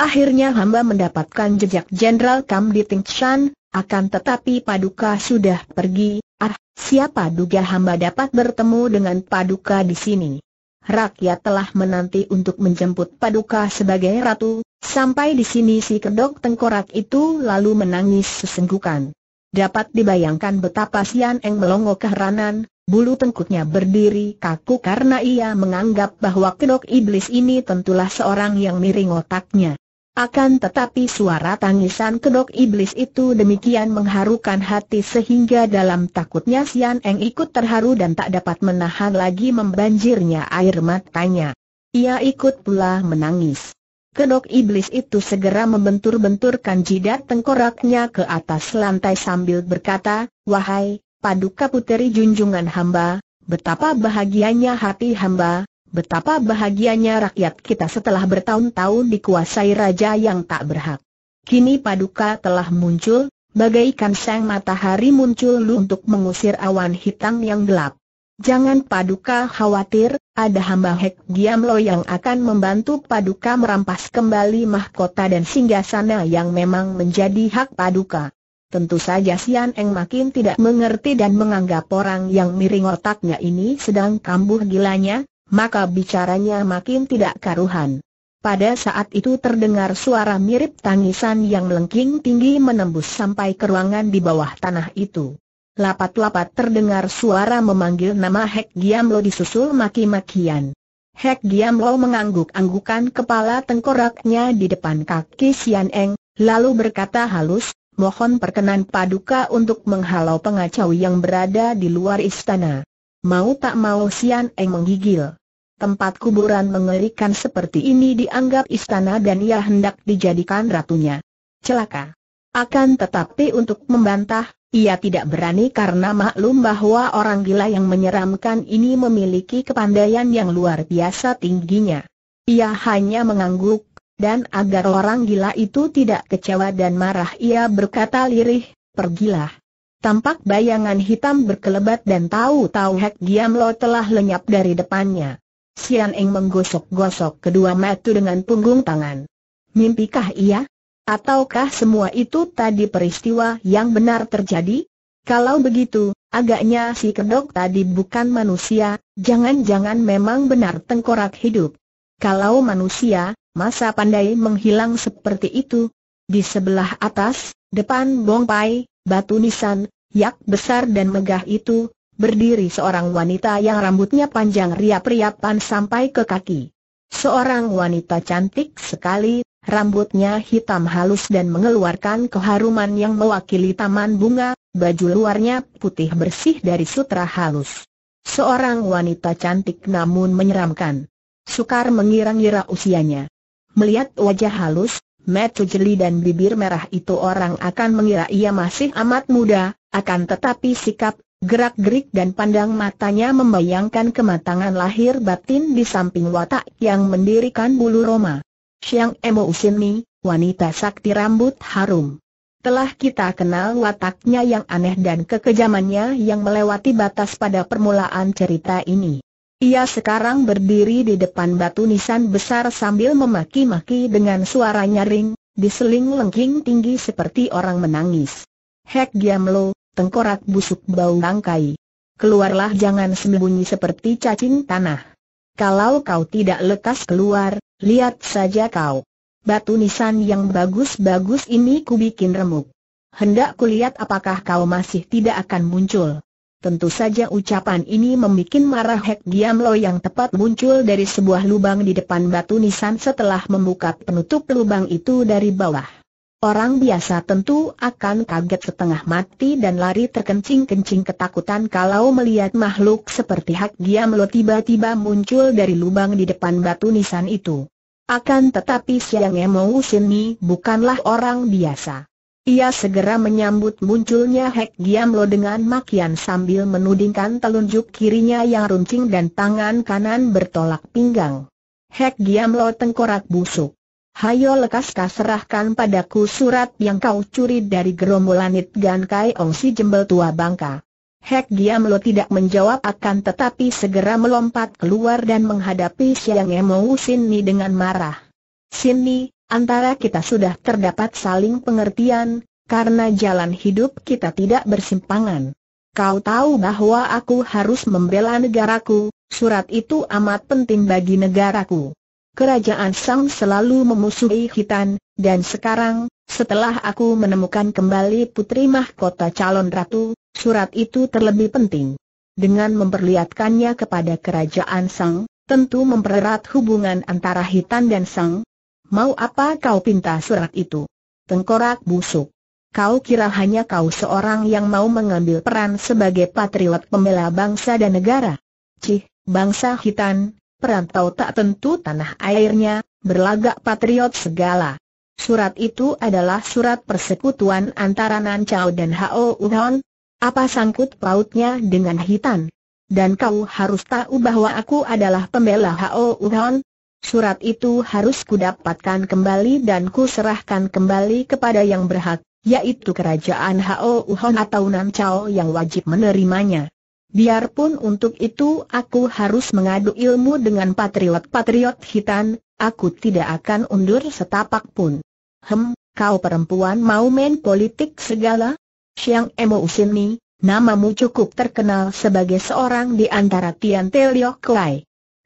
Akhirnya hamba mendapatkan jejak Jenderal Kam di Tingshan, akan tetapi Paduka sudah pergi, ah, siapa duga hamba dapat bertemu dengan Paduka di sini. Rakyat telah menanti untuk menjemput Paduka sebagai ratu, sampai di sini si kedok tengkorak itu lalu menangis sesenggukan. Dapat dibayangkan betapa Sian Eng melongo keheranan, bulu tengkuknya berdiri kaku karena ia menganggap bahwa kedok iblis ini tentulah seorang yang miring otaknya. Akan tetapi suara tangisan kedok iblis itu demikian mengharukan hati sehingga dalam takutnya Sian Eng ikut terharu dan tak dapat menahan lagi membanjirnya air matanya. Ia ikut pula menangis. Kedok iblis itu segera membentur-benturkan jidat tengkoraknya ke atas lantai sambil berkata, Wahai, paduka puteri junjungan hamba, betapa bahagianya hati hamba, Betapa bahagianya rakyat kita setelah bertahun-tahun dikuasai raja yang tak berhak. Kini paduka telah muncul, bagaikan sang matahari muncul lu untuk mengusir awan hitam yang gelap. Jangan paduka khawatir, ada hamba Hek Giamlo yang akan membantu paduka merampas kembali mahkota dan singgasana yang memang menjadi hak paduka. Tentu saja Sian Eng makin tidak mengerti dan menganggap orang yang miring otaknya ini sedang kambuh gilanya, maka bicaranya makin tidak karuhan. Pada saat itu terdengar suara mirip tangisan yang melengking tinggi menembus sampai ke ruangan di bawah tanah itu. Lapat-lapat terdengar suara memanggil nama Hek Lo disusul maki-makian. Hek Lo mengangguk-anggukan kepala tengkoraknya di depan kaki Sian Eng, lalu berkata halus, mohon perkenan paduka untuk menghalau pengacau yang berada di luar istana. Mau tak mau Sian Eng menggigil. Tempat kuburan mengerikan seperti ini dianggap istana dan ia hendak dijadikan ratunya. Celaka. Akan tetapi untuk membantah, ia tidak berani karena maklum bahwa orang gila yang menyeramkan ini memiliki kepandaian yang luar biasa tingginya. Ia hanya mengangguk, dan agar orang gila itu tidak kecewa dan marah ia berkata lirih, pergilah. Tampak bayangan hitam berkelebat dan tahu-tahu Hek Giamlo telah lenyap dari depannya. Sian Eng menggosok-gosok kedua matu dengan punggung tangan. Mimpikah ia? Ataukah semua itu tadi peristiwa yang benar terjadi? Kalau begitu, agaknya si kedok tadi bukan manusia, jangan-jangan memang benar tengkorak hidup. Kalau manusia, masa pandai menghilang seperti itu? Di sebelah atas, depan bongpai, batu nisan, yak besar dan megah itu, berdiri seorang wanita yang rambutnya panjang riap-riapan sampai ke kaki. Seorang wanita cantik sekali, rambutnya hitam halus dan mengeluarkan keharuman yang mewakili taman bunga, baju luarnya putih bersih dari sutra halus. Seorang wanita cantik namun menyeramkan. Sukar mengira-ngira usianya. Melihat wajah halus, mata jeli dan bibir merah itu orang akan mengira ia masih amat muda, akan tetapi sikap Gerak-gerik dan pandang matanya membayangkan kematangan lahir batin di samping watak yang mendirikan bulu Roma. Siang Emo Usini, wanita sakti rambut harum. Telah kita kenal wataknya yang aneh dan kekejamannya yang melewati batas pada permulaan cerita ini. Ia sekarang berdiri di depan batu nisan besar sambil memaki-maki dengan suara nyaring, diseling lengking tinggi seperti orang menangis. Hek Giamlo, tengkorak busuk bau bangkai. Keluarlah jangan sembunyi seperti cacing tanah. Kalau kau tidak lekas keluar, lihat saja kau. Batu nisan yang bagus-bagus ini ku bikin remuk. Hendak kulihat apakah kau masih tidak akan muncul. Tentu saja ucapan ini membuat marah Hek Diam Lo yang tepat muncul dari sebuah lubang di depan batu nisan setelah membuka penutup lubang itu dari bawah. Orang biasa tentu akan kaget setengah mati dan lari terkencing-kencing ketakutan kalau melihat makhluk seperti Hak Giam tiba-tiba muncul dari lubang di depan batu nisan itu. Akan tetapi Siang Emou Sini bukanlah orang biasa. Ia segera menyambut munculnya Hek Giam dengan makian sambil menudingkan telunjuk kirinya yang runcing dan tangan kanan bertolak pinggang. Hek Giam tengkorak busuk. Hayo lekas serahkan padaku surat yang kau curi dari gerombolan gankai Kai Ong si jembel tua bangka. Hek dia Lo tidak menjawab akan tetapi segera melompat keluar dan menghadapi Siang Emo ni dengan marah. Sini, antara kita sudah terdapat saling pengertian, karena jalan hidup kita tidak bersimpangan. Kau tahu bahwa aku harus membela negaraku, surat itu amat penting bagi negaraku kerajaan Sang selalu memusuhi Hitan, dan sekarang, setelah aku menemukan kembali putri mahkota calon ratu, surat itu terlebih penting. Dengan memperlihatkannya kepada kerajaan Sang, tentu mempererat hubungan antara Hitan dan Sang. Mau apa kau pinta surat itu? Tengkorak busuk. Kau kira hanya kau seorang yang mau mengambil peran sebagai patriot pembela bangsa dan negara? Cih, bangsa Hitan, perantau tak tentu tanah airnya, berlagak patriot segala. Surat itu adalah surat persekutuan antara Nan Chao dan Hao Uhon. Apa sangkut pautnya dengan hitan? Dan kau harus tahu bahwa aku adalah pembela Hao Uhon. Surat itu harus kudapatkan kembali dan kuserahkan kembali kepada yang berhak, yaitu kerajaan Hao Uhon atau Nan Chao yang wajib menerimanya. Biarpun untuk itu aku harus mengadu ilmu dengan patriot-patriot hitan, aku tidak akan undur setapak pun. Hem, kau perempuan mau main politik segala? Siang Emo Usini, namamu cukup terkenal sebagai seorang di antara Tian Teliok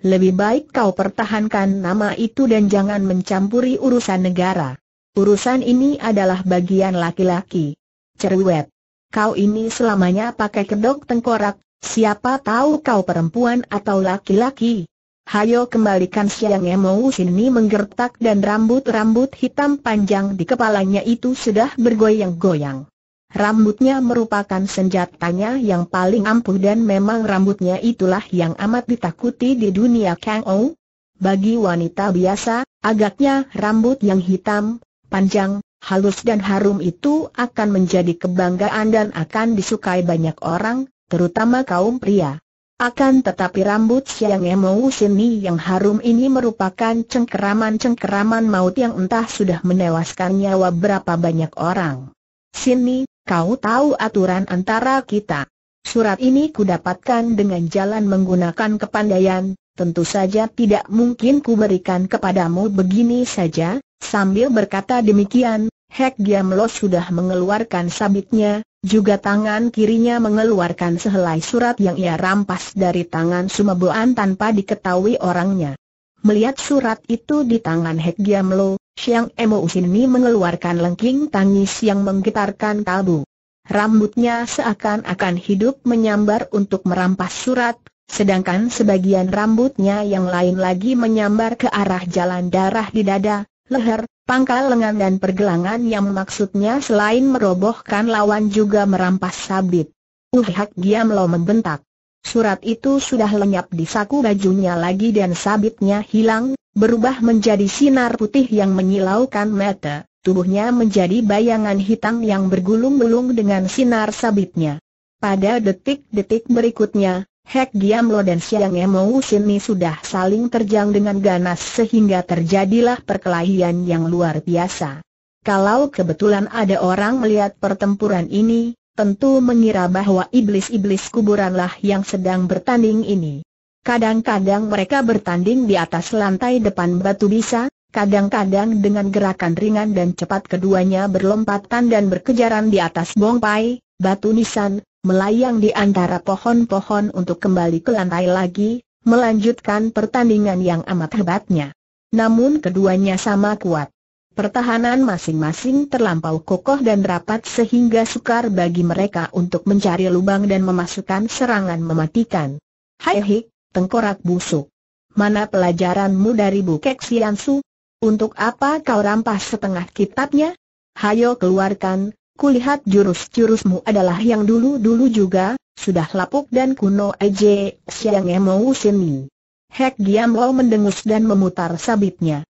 Lebih baik kau pertahankan nama itu dan jangan mencampuri urusan negara. Urusan ini adalah bagian laki-laki. cerewet Kau ini selamanya pakai kedok tengkorak, Siapa tahu kau perempuan atau laki-laki? Hayo kembalikan siang Emo sini menggertak dan rambut-rambut hitam panjang di kepalanya itu sudah bergoyang-goyang. Rambutnya merupakan senjatanya yang paling ampuh dan memang rambutnya itulah yang amat ditakuti di dunia Kang Ou. Bagi wanita biasa, agaknya rambut yang hitam, panjang, halus dan harum itu akan menjadi kebanggaan dan akan disukai banyak orang, terutama kaum pria. Akan tetapi rambut Siang Emo Sini yang harum ini merupakan cengkeraman-cengkeraman maut yang entah sudah menewaskan nyawa berapa banyak orang. Sini, kau tahu aturan antara kita. Surat ini kudapatkan dengan jalan menggunakan kepandaian, tentu saja tidak mungkin kuberikan kepadamu begini saja, sambil berkata demikian, Hek Giamlo sudah mengeluarkan sabitnya, juga tangan kirinya mengeluarkan sehelai surat yang ia rampas dari tangan Sumeboan tanpa diketahui orangnya. Melihat surat itu di tangan Hek Giam Lo, Siang Emo Usini mengeluarkan lengking tangis yang menggetarkan kalbu. Rambutnya seakan-akan hidup menyambar untuk merampas surat, sedangkan sebagian rambutnya yang lain lagi menyambar ke arah jalan darah di dada, leher, Pangkal lengan dan pergelangan yang maksudnya selain merobohkan lawan juga merampas sabit. Uhak uhh Lo membentak. Surat itu sudah lenyap di saku bajunya lagi dan sabitnya hilang, berubah menjadi sinar putih yang menyilaukan mata, tubuhnya menjadi bayangan hitam yang bergulung-gulung dengan sinar sabitnya. Pada detik-detik berikutnya, Hek Giamlo dan Siang Emo Sini sudah saling terjang dengan ganas sehingga terjadilah perkelahian yang luar biasa. Kalau kebetulan ada orang melihat pertempuran ini, tentu mengira bahwa iblis-iblis kuburanlah yang sedang bertanding ini. Kadang-kadang mereka bertanding di atas lantai depan batu bisa, kadang-kadang dengan gerakan ringan dan cepat keduanya berlompatan dan berkejaran di atas bongpai, batu nisan, melayang di antara pohon-pohon untuk kembali ke lantai lagi, melanjutkan pertandingan yang amat hebatnya. Namun keduanya sama kuat. Pertahanan masing-masing terlampau kokoh dan rapat sehingga sukar bagi mereka untuk mencari lubang dan memasukkan serangan mematikan. Hai hik, tengkorak busuk. Mana pelajaranmu dari Bukek Siansu? Untuk apa kau rampas setengah kitabnya? Hayo keluarkan, kulihat jurus-jurusmu adalah yang dulu-dulu juga, sudah lapuk dan kuno aja, siang emau sini. Hek Giam Lo mendengus dan memutar sabitnya.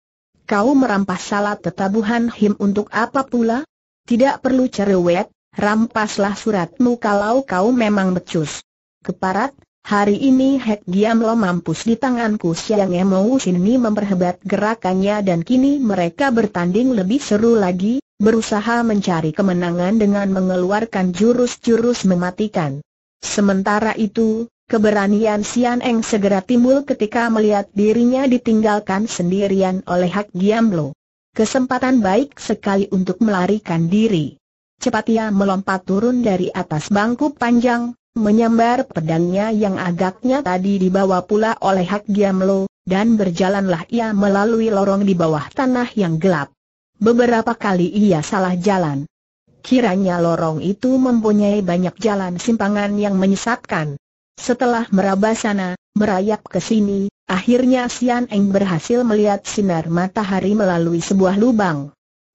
Kau merampas salat tetabuhan him untuk apa pula? Tidak perlu cerewet, rampaslah suratmu kalau kau memang becus. Keparat, Hari ini Hek Giam Lo mampus di tanganku Siang Emo ini memperhebat gerakannya dan kini mereka bertanding lebih seru lagi, berusaha mencari kemenangan dengan mengeluarkan jurus-jurus mematikan. Sementara itu, keberanian Sian Eng segera timbul ketika melihat dirinya ditinggalkan sendirian oleh Hak Giam Lo. Kesempatan baik sekali untuk melarikan diri. Cepat ia melompat turun dari atas bangku panjang, menyambar pedangnya yang agaknya tadi dibawa pula oleh Hak Giamlo, dan berjalanlah ia melalui lorong di bawah tanah yang gelap. Beberapa kali ia salah jalan. Kiranya lorong itu mempunyai banyak jalan simpangan yang menyesatkan. Setelah meraba sana, merayap ke sini, akhirnya Sian Eng berhasil melihat sinar matahari melalui sebuah lubang.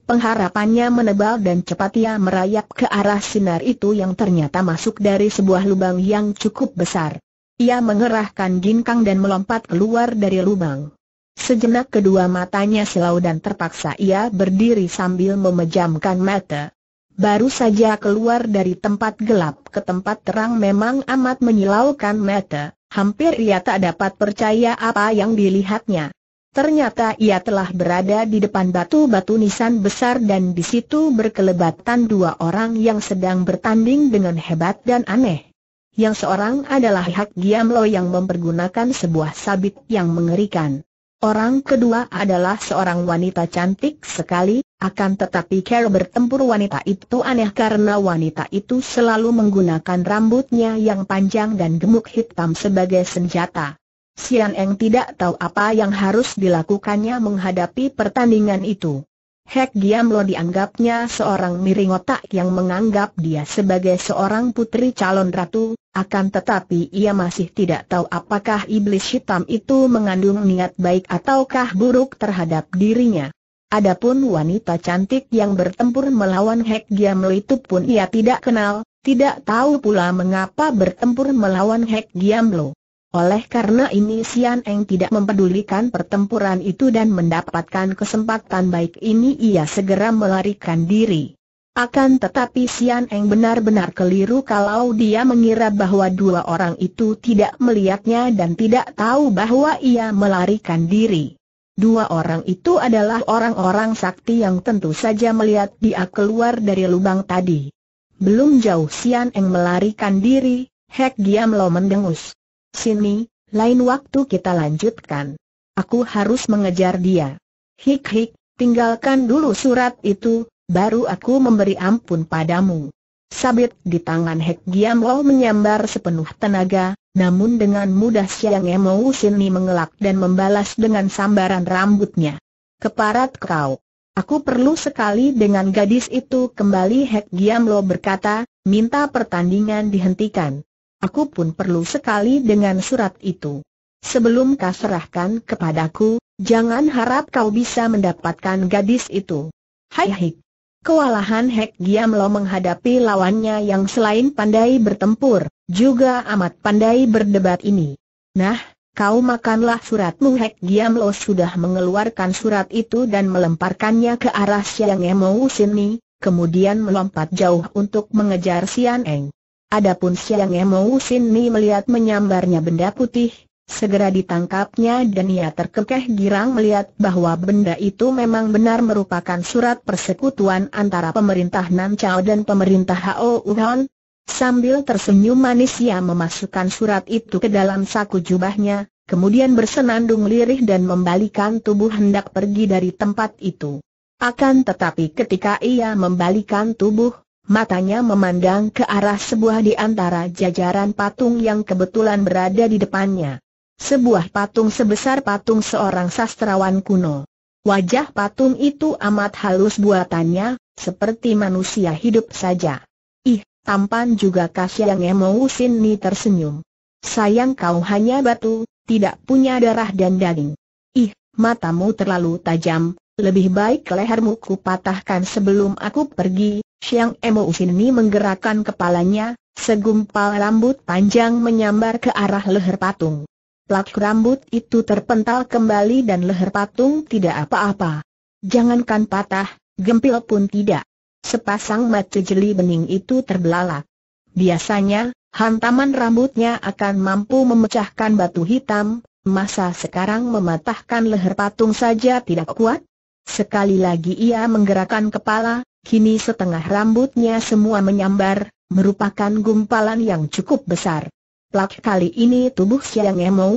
Pengharapannya menebal dan cepat ia merayap ke arah sinar itu yang ternyata masuk dari sebuah lubang yang cukup besar. Ia mengerahkan ginkang dan melompat keluar dari lubang. Sejenak kedua matanya silau dan terpaksa ia berdiri sambil memejamkan mata. Baru saja keluar dari tempat gelap ke tempat terang memang amat menyilaukan mata, hampir ia tak dapat percaya apa yang dilihatnya. Ternyata ia telah berada di depan batu-batu nisan besar dan di situ berkelebatan dua orang yang sedang bertanding dengan hebat dan aneh. Yang seorang adalah Hak Giam Giamlo yang mempergunakan sebuah sabit yang mengerikan. Orang kedua adalah seorang wanita cantik sekali, akan tetapi cara bertempur wanita itu aneh karena wanita itu selalu menggunakan rambutnya yang panjang dan gemuk hitam sebagai senjata. Sian Eng tidak tahu apa yang harus dilakukannya menghadapi pertandingan itu. Hek Giam Lo dianggapnya seorang miring otak yang menganggap dia sebagai seorang putri calon ratu, akan tetapi ia masih tidak tahu apakah iblis hitam itu mengandung niat baik ataukah buruk terhadap dirinya. Adapun wanita cantik yang bertempur melawan Hek Giam Lo itu pun ia tidak kenal, tidak tahu pula mengapa bertempur melawan Hek Giam Lo. Oleh karena ini Sian Eng tidak mempedulikan pertempuran itu dan mendapatkan kesempatan baik ini ia segera melarikan diri. Akan tetapi Sian Eng benar-benar keliru kalau dia mengira bahwa dua orang itu tidak melihatnya dan tidak tahu bahwa ia melarikan diri. Dua orang itu adalah orang-orang sakti yang tentu saja melihat dia keluar dari lubang tadi. Belum jauh Sian Eng melarikan diri, Hek Giam Lo mendengus. Sini, lain waktu kita lanjutkan. Aku harus mengejar dia. Hik-hik, tinggalkan dulu surat itu, baru aku memberi ampun padamu. Sabit di tangan Hek Giam Lo menyambar sepenuh tenaga, namun dengan mudah Siang Emo Sini mengelak dan membalas dengan sambaran rambutnya. Keparat kau. Aku perlu sekali dengan gadis itu kembali Hek Giam Lo berkata, minta pertandingan dihentikan. Aku pun perlu sekali dengan surat itu. Sebelum kau serahkan kepadaku, jangan harap kau bisa mendapatkan gadis itu. Hai hik. Kewalahan Hek Giamlo menghadapi lawannya yang selain pandai bertempur, juga amat pandai berdebat ini. Nah, kau makanlah suratmu Hek Giamlo sudah mengeluarkan surat itu dan melemparkannya ke arah Siang Emo Sini, kemudian melompat jauh untuk mengejar Sian Eng. Adapun Siang Emo ni melihat menyambarnya benda putih, segera ditangkapnya dan ia terkekeh girang melihat bahwa benda itu memang benar merupakan surat persekutuan antara pemerintah Nan Chao dan pemerintah Hao Wuhan. Sambil tersenyum manis ia memasukkan surat itu ke dalam saku jubahnya, kemudian bersenandung lirih dan membalikan tubuh hendak pergi dari tempat itu. Akan tetapi ketika ia membalikan tubuh, matanya memandang ke arah sebuah di antara jajaran patung yang kebetulan berada di depannya. Sebuah patung sebesar patung seorang sastrawan kuno. Wajah patung itu amat halus buatannya, seperti manusia hidup saja. Ih, tampan juga kasih yang emosin Ni tersenyum. Sayang kau hanya batu, tidak punya darah dan daging. Ih, matamu terlalu tajam, lebih baik lehermu kupatahkan sebelum aku pergi, Xiang Emo ini menggerakkan kepalanya, segumpal rambut panjang menyambar ke arah leher patung. Plak rambut itu terpental kembali dan leher patung tidak apa-apa. Jangankan patah, gempil pun tidak. Sepasang mata jeli bening itu terbelalak. Biasanya, hantaman rambutnya akan mampu memecahkan batu hitam, masa sekarang mematahkan leher patung saja tidak kuat? Sekali lagi ia menggerakkan kepala, Kini setengah rambutnya semua menyambar, merupakan gumpalan yang cukup besar. Plak kali ini tubuh Siang Emo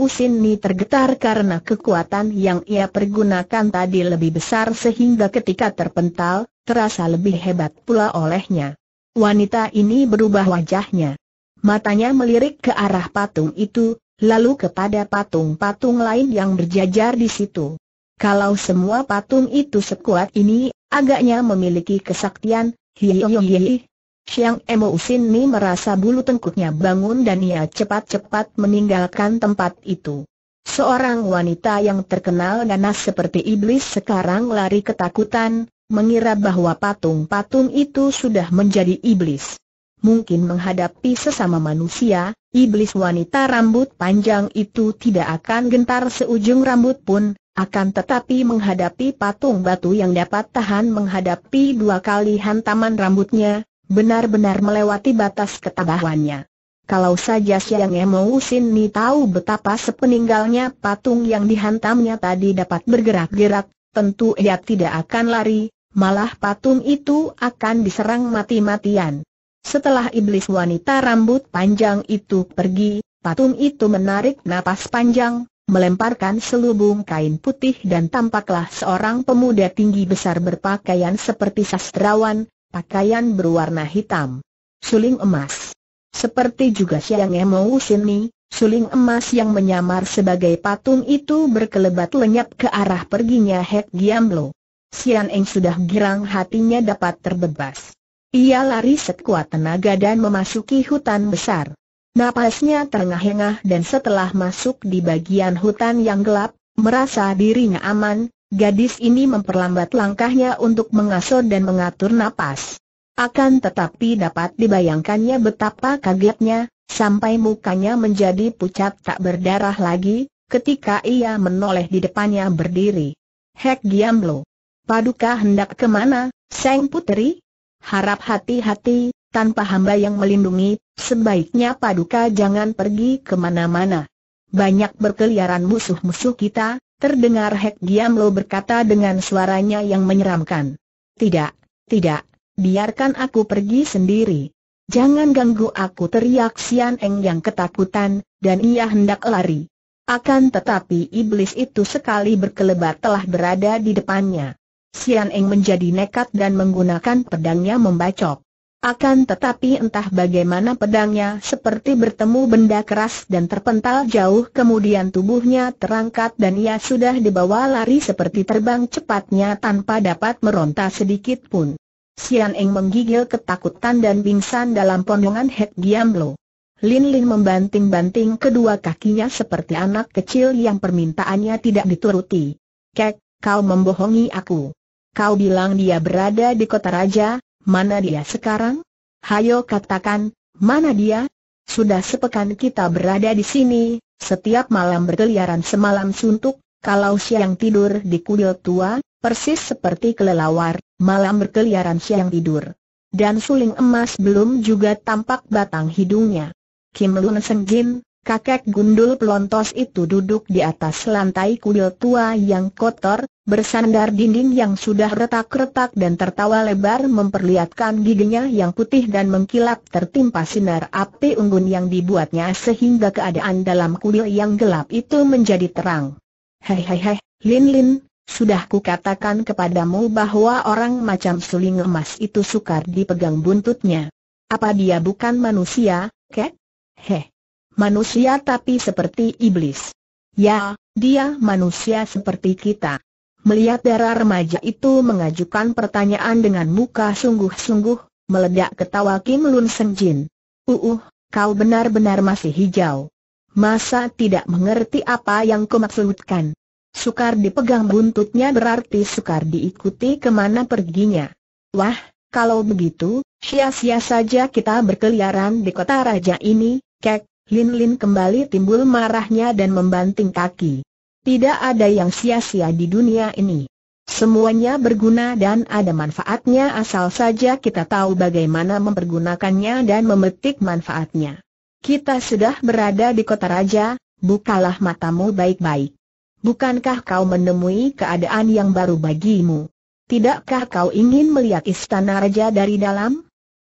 ni tergetar karena kekuatan yang ia pergunakan tadi lebih besar sehingga ketika terpental, terasa lebih hebat pula olehnya. Wanita ini berubah wajahnya. Matanya melirik ke arah patung itu, lalu kepada patung-patung lain yang berjajar di situ. Kalau semua patung itu sekuat ini, agaknya memiliki kesaktian, hihihihihi. Siang Emo nih merasa bulu tengkuknya bangun dan ia cepat-cepat meninggalkan tempat itu. Seorang wanita yang terkenal ganas seperti iblis sekarang lari ketakutan, mengira bahwa patung-patung itu sudah menjadi iblis. Mungkin menghadapi sesama manusia, iblis wanita rambut panjang itu tidak akan gentar seujung rambut pun, akan tetapi menghadapi patung batu yang dapat tahan menghadapi dua kali hantaman rambutnya, benar-benar melewati batas ketabahannya. Kalau saja Siang Emo Usin Ni tahu betapa sepeninggalnya patung yang dihantamnya tadi dapat bergerak-gerak, tentu ia tidak akan lari, malah patung itu akan diserang mati-matian. Setelah iblis wanita rambut panjang itu pergi, patung itu menarik napas panjang, melemparkan selubung kain putih dan tampaklah seorang pemuda tinggi besar berpakaian seperti sastrawan, pakaian berwarna hitam. Suling emas. Seperti juga Siang Emo Sini, suling emas yang menyamar sebagai patung itu berkelebat lenyap ke arah perginya Hek Giamlo. Sian Eng sudah girang hatinya dapat terbebas. Ia lari sekuat tenaga dan memasuki hutan besar. Napasnya terengah-engah dan setelah masuk di bagian hutan yang gelap, merasa dirinya aman, gadis ini memperlambat langkahnya untuk mengasuh dan mengatur napas. Akan tetapi dapat dibayangkannya betapa kagetnya, sampai mukanya menjadi pucat tak berdarah lagi, ketika ia menoleh di depannya berdiri. Hek Giamlo. Paduka hendak kemana, Seng Putri? Harap hati-hati, tanpa hamba yang melindungi, Sebaiknya Paduka jangan pergi kemana-mana. Banyak berkeliaran musuh-musuh kita, terdengar Hek Giamlo berkata dengan suaranya yang menyeramkan. Tidak, tidak, biarkan aku pergi sendiri. Jangan ganggu aku teriak Sian Eng yang ketakutan, dan ia hendak lari. Akan tetapi iblis itu sekali berkelebat telah berada di depannya. Sian Eng menjadi nekat dan menggunakan pedangnya membacok. Akan tetapi entah bagaimana pedangnya seperti bertemu benda keras dan terpental jauh kemudian tubuhnya terangkat dan ia sudah dibawa lari seperti terbang cepatnya tanpa dapat meronta sedikit pun. Sian Eng menggigil ketakutan dan pingsan dalam pondongan Hek Giam Lo. Lin Lin membanting-banting kedua kakinya seperti anak kecil yang permintaannya tidak dituruti. Kek, kau membohongi aku. Kau bilang dia berada di kota raja, Mana dia sekarang? Hayo katakan, mana dia? Sudah sepekan kita berada di sini, setiap malam berkeliaran semalam suntuk, kalau siang tidur di kuil tua, persis seperti kelelawar, malam berkeliaran siang tidur. Dan suling emas belum juga tampak batang hidungnya. Kim Lun Jin. Kakek gundul pelontos itu duduk di atas lantai kuil tua yang kotor, bersandar dinding yang sudah retak-retak dan tertawa lebar memperlihatkan giginya yang putih dan mengkilap tertimpa sinar api unggun yang dibuatnya sehingga keadaan dalam kuil yang gelap itu menjadi terang. Hei hei, Lin Lin, sudah kukatakan kepadamu bahwa orang macam suling emas itu sukar dipegang buntutnya. Apa dia bukan manusia, kek? Heh manusia tapi seperti iblis. Ya, dia manusia seperti kita. Melihat darah remaja itu mengajukan pertanyaan dengan muka sungguh-sungguh, meledak ketawa Kim Lun Seng Jin. Uh, kau benar-benar masih hijau. Masa tidak mengerti apa yang kau maksudkan? Sukar dipegang buntutnya berarti sukar diikuti kemana perginya. Wah, kalau begitu, sia-sia saja kita berkeliaran di kota raja ini, kek, Lin Lin kembali timbul marahnya dan membanting kaki. Tidak ada yang sia-sia di dunia ini. Semuanya berguna dan ada manfaatnya asal saja kita tahu bagaimana mempergunakannya dan memetik manfaatnya. Kita sudah berada di kota raja, bukalah matamu baik-baik. Bukankah kau menemui keadaan yang baru bagimu? Tidakkah kau ingin melihat istana raja dari dalam?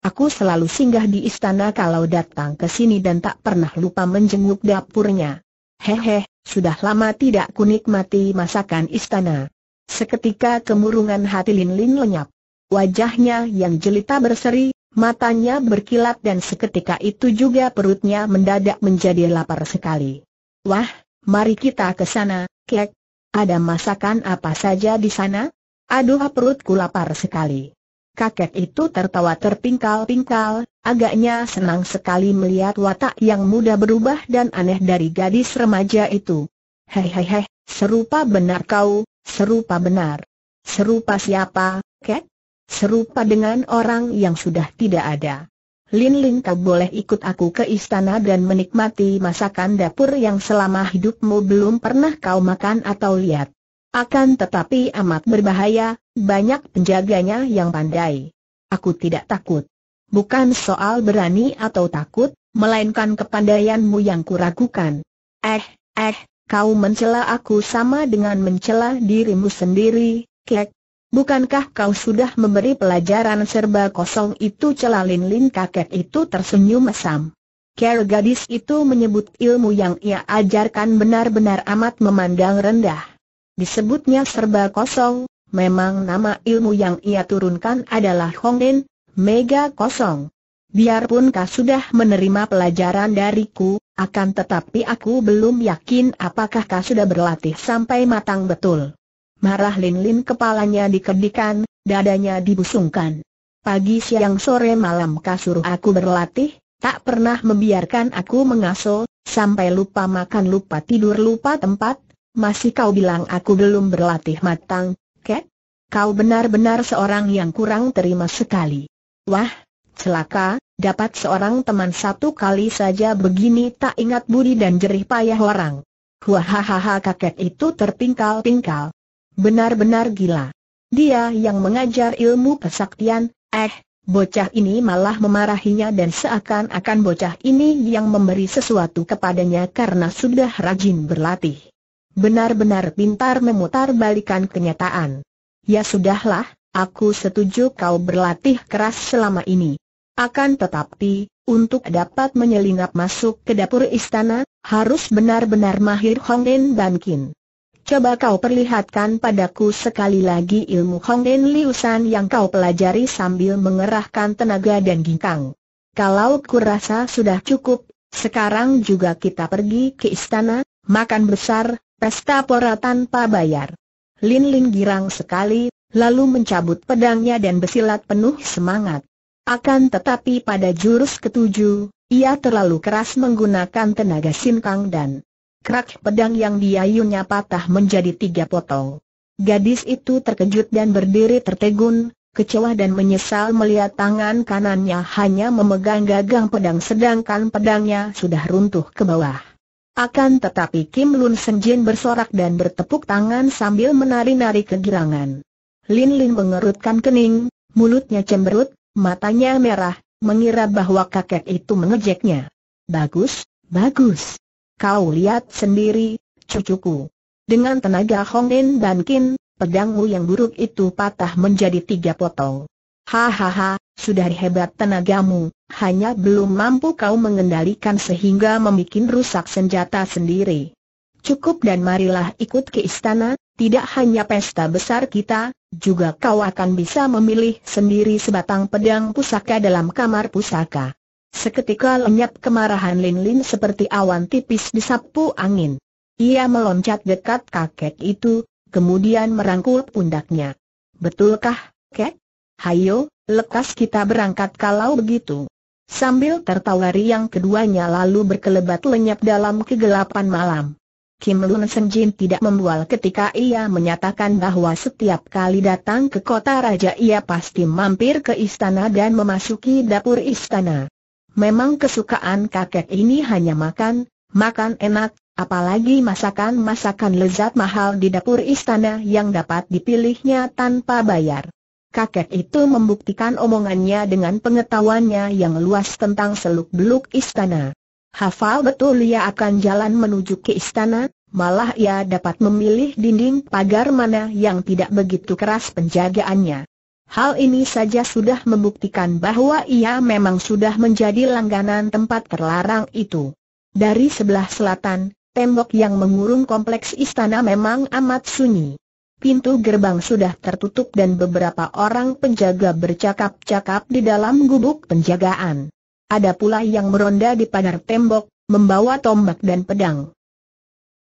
Aku selalu singgah di istana kalau datang ke sini dan tak pernah lupa menjenguk dapurnya. Hehe, sudah lama tidak kunikmati masakan istana. Seketika kemurungan hati Lin Lin lenyap. Wajahnya yang jelita berseri, matanya berkilat dan seketika itu juga perutnya mendadak menjadi lapar sekali. Wah, mari kita ke sana, kek. Ada masakan apa saja di sana? Aduh perutku lapar sekali. Kakek itu tertawa terpingkal-pingkal, agaknya senang sekali melihat watak yang muda berubah dan aneh dari gadis remaja itu. Hei hei hei, serupa benar kau, serupa benar. Serupa siapa, Kek? Serupa dengan orang yang sudah tidak ada. Lin Lin kau boleh ikut aku ke istana dan menikmati masakan dapur yang selama hidupmu belum pernah kau makan atau lihat. Akan tetapi amat berbahaya, banyak penjaganya yang pandai. Aku tidak takut. Bukan soal berani atau takut, melainkan kepandaianmu yang kuragukan. Eh, eh, kau mencela aku sama dengan mencela dirimu sendiri, kek. Bukankah kau sudah memberi pelajaran serba kosong itu celalin lin kakek itu tersenyum mesam. Care gadis itu menyebut ilmu yang ia ajarkan benar-benar amat memandang rendah. Disebutnya serba kosong, memang nama ilmu yang ia turunkan adalah Hongden, Mega Kosong. Biarpun kau sudah menerima pelajaran dariku, akan tetapi aku belum yakin apakah kau sudah berlatih sampai matang betul. Marah Lin Lin kepalanya dikedikan, dadanya dibusungkan. Pagi siang sore malam kau suruh aku berlatih, tak pernah membiarkan aku mengasuh, sampai lupa makan lupa tidur lupa tempat, masih kau bilang aku belum berlatih matang, kek? Kau benar-benar seorang yang kurang terima sekali. Wah, celaka, dapat seorang teman satu kali saja begini tak ingat budi dan jerih payah orang. Wahahaha kakek itu terpingkal-pingkal. Benar-benar gila. Dia yang mengajar ilmu kesaktian, eh, bocah ini malah memarahinya dan seakan-akan bocah ini yang memberi sesuatu kepadanya karena sudah rajin berlatih benar-benar pintar memutar balikan kenyataan. Ya sudahlah, aku setuju kau berlatih keras selama ini. Akan tetapi, untuk dapat menyelinap masuk ke dapur istana, harus benar-benar mahir dan Kin. Coba kau perlihatkan padaku sekali lagi ilmu Hongden Liusan yang kau pelajari sambil mengerahkan tenaga dan ginkang. Kalau kurasa sudah cukup, sekarang juga kita pergi ke istana, makan besar, Pesta pora tanpa bayar. Lin Lin girang sekali, lalu mencabut pedangnya dan bersilat penuh semangat. Akan tetapi pada jurus ketujuh, ia terlalu keras menggunakan tenaga sinkang dan kerak pedang yang diayunnya patah menjadi tiga potong. Gadis itu terkejut dan berdiri tertegun, kecewa dan menyesal melihat tangan kanannya hanya memegang gagang pedang sedangkan pedangnya sudah runtuh ke bawah. Akan tetapi Kim Lun Senjin bersorak dan bertepuk tangan sambil menari-nari kegirangan. Lin Lin mengerutkan kening, mulutnya cemberut, matanya merah, mengira bahwa kakek itu mengejeknya. Bagus, bagus. Kau lihat sendiri, cucuku. Dengan tenaga Hong Lin dan Kin, pedangmu yang buruk itu patah menjadi tiga potong. Hahaha, sudah hebat tenagamu, hanya belum mampu kau mengendalikan sehingga membuat rusak senjata sendiri. Cukup dan marilah ikut ke istana, tidak hanya pesta besar kita, juga kau akan bisa memilih sendiri sebatang pedang pusaka dalam kamar pusaka. Seketika lenyap kemarahan Lin Lin seperti awan tipis disapu angin. Ia meloncat dekat kakek itu, kemudian merangkul pundaknya. Betulkah, kek? Hayo, Lekas kita berangkat kalau begitu. Sambil tertawa riang keduanya lalu berkelebat lenyap dalam kegelapan malam. Kim Lun Senjin tidak membual ketika ia menyatakan bahwa setiap kali datang ke kota raja ia pasti mampir ke istana dan memasuki dapur istana. Memang kesukaan kakek ini hanya makan, makan enak, apalagi masakan-masakan lezat mahal di dapur istana yang dapat dipilihnya tanpa bayar kakek itu membuktikan omongannya dengan pengetahuannya yang luas tentang seluk-beluk istana. Hafal betul ia akan jalan menuju ke istana, malah ia dapat memilih dinding pagar mana yang tidak begitu keras penjagaannya. Hal ini saja sudah membuktikan bahwa ia memang sudah menjadi langganan tempat terlarang itu. Dari sebelah selatan, tembok yang mengurung kompleks istana memang amat sunyi. Pintu gerbang sudah tertutup dan beberapa orang penjaga bercakap-cakap di dalam gubuk penjagaan. Ada pula yang meronda di pagar tembok, membawa tombak dan pedang.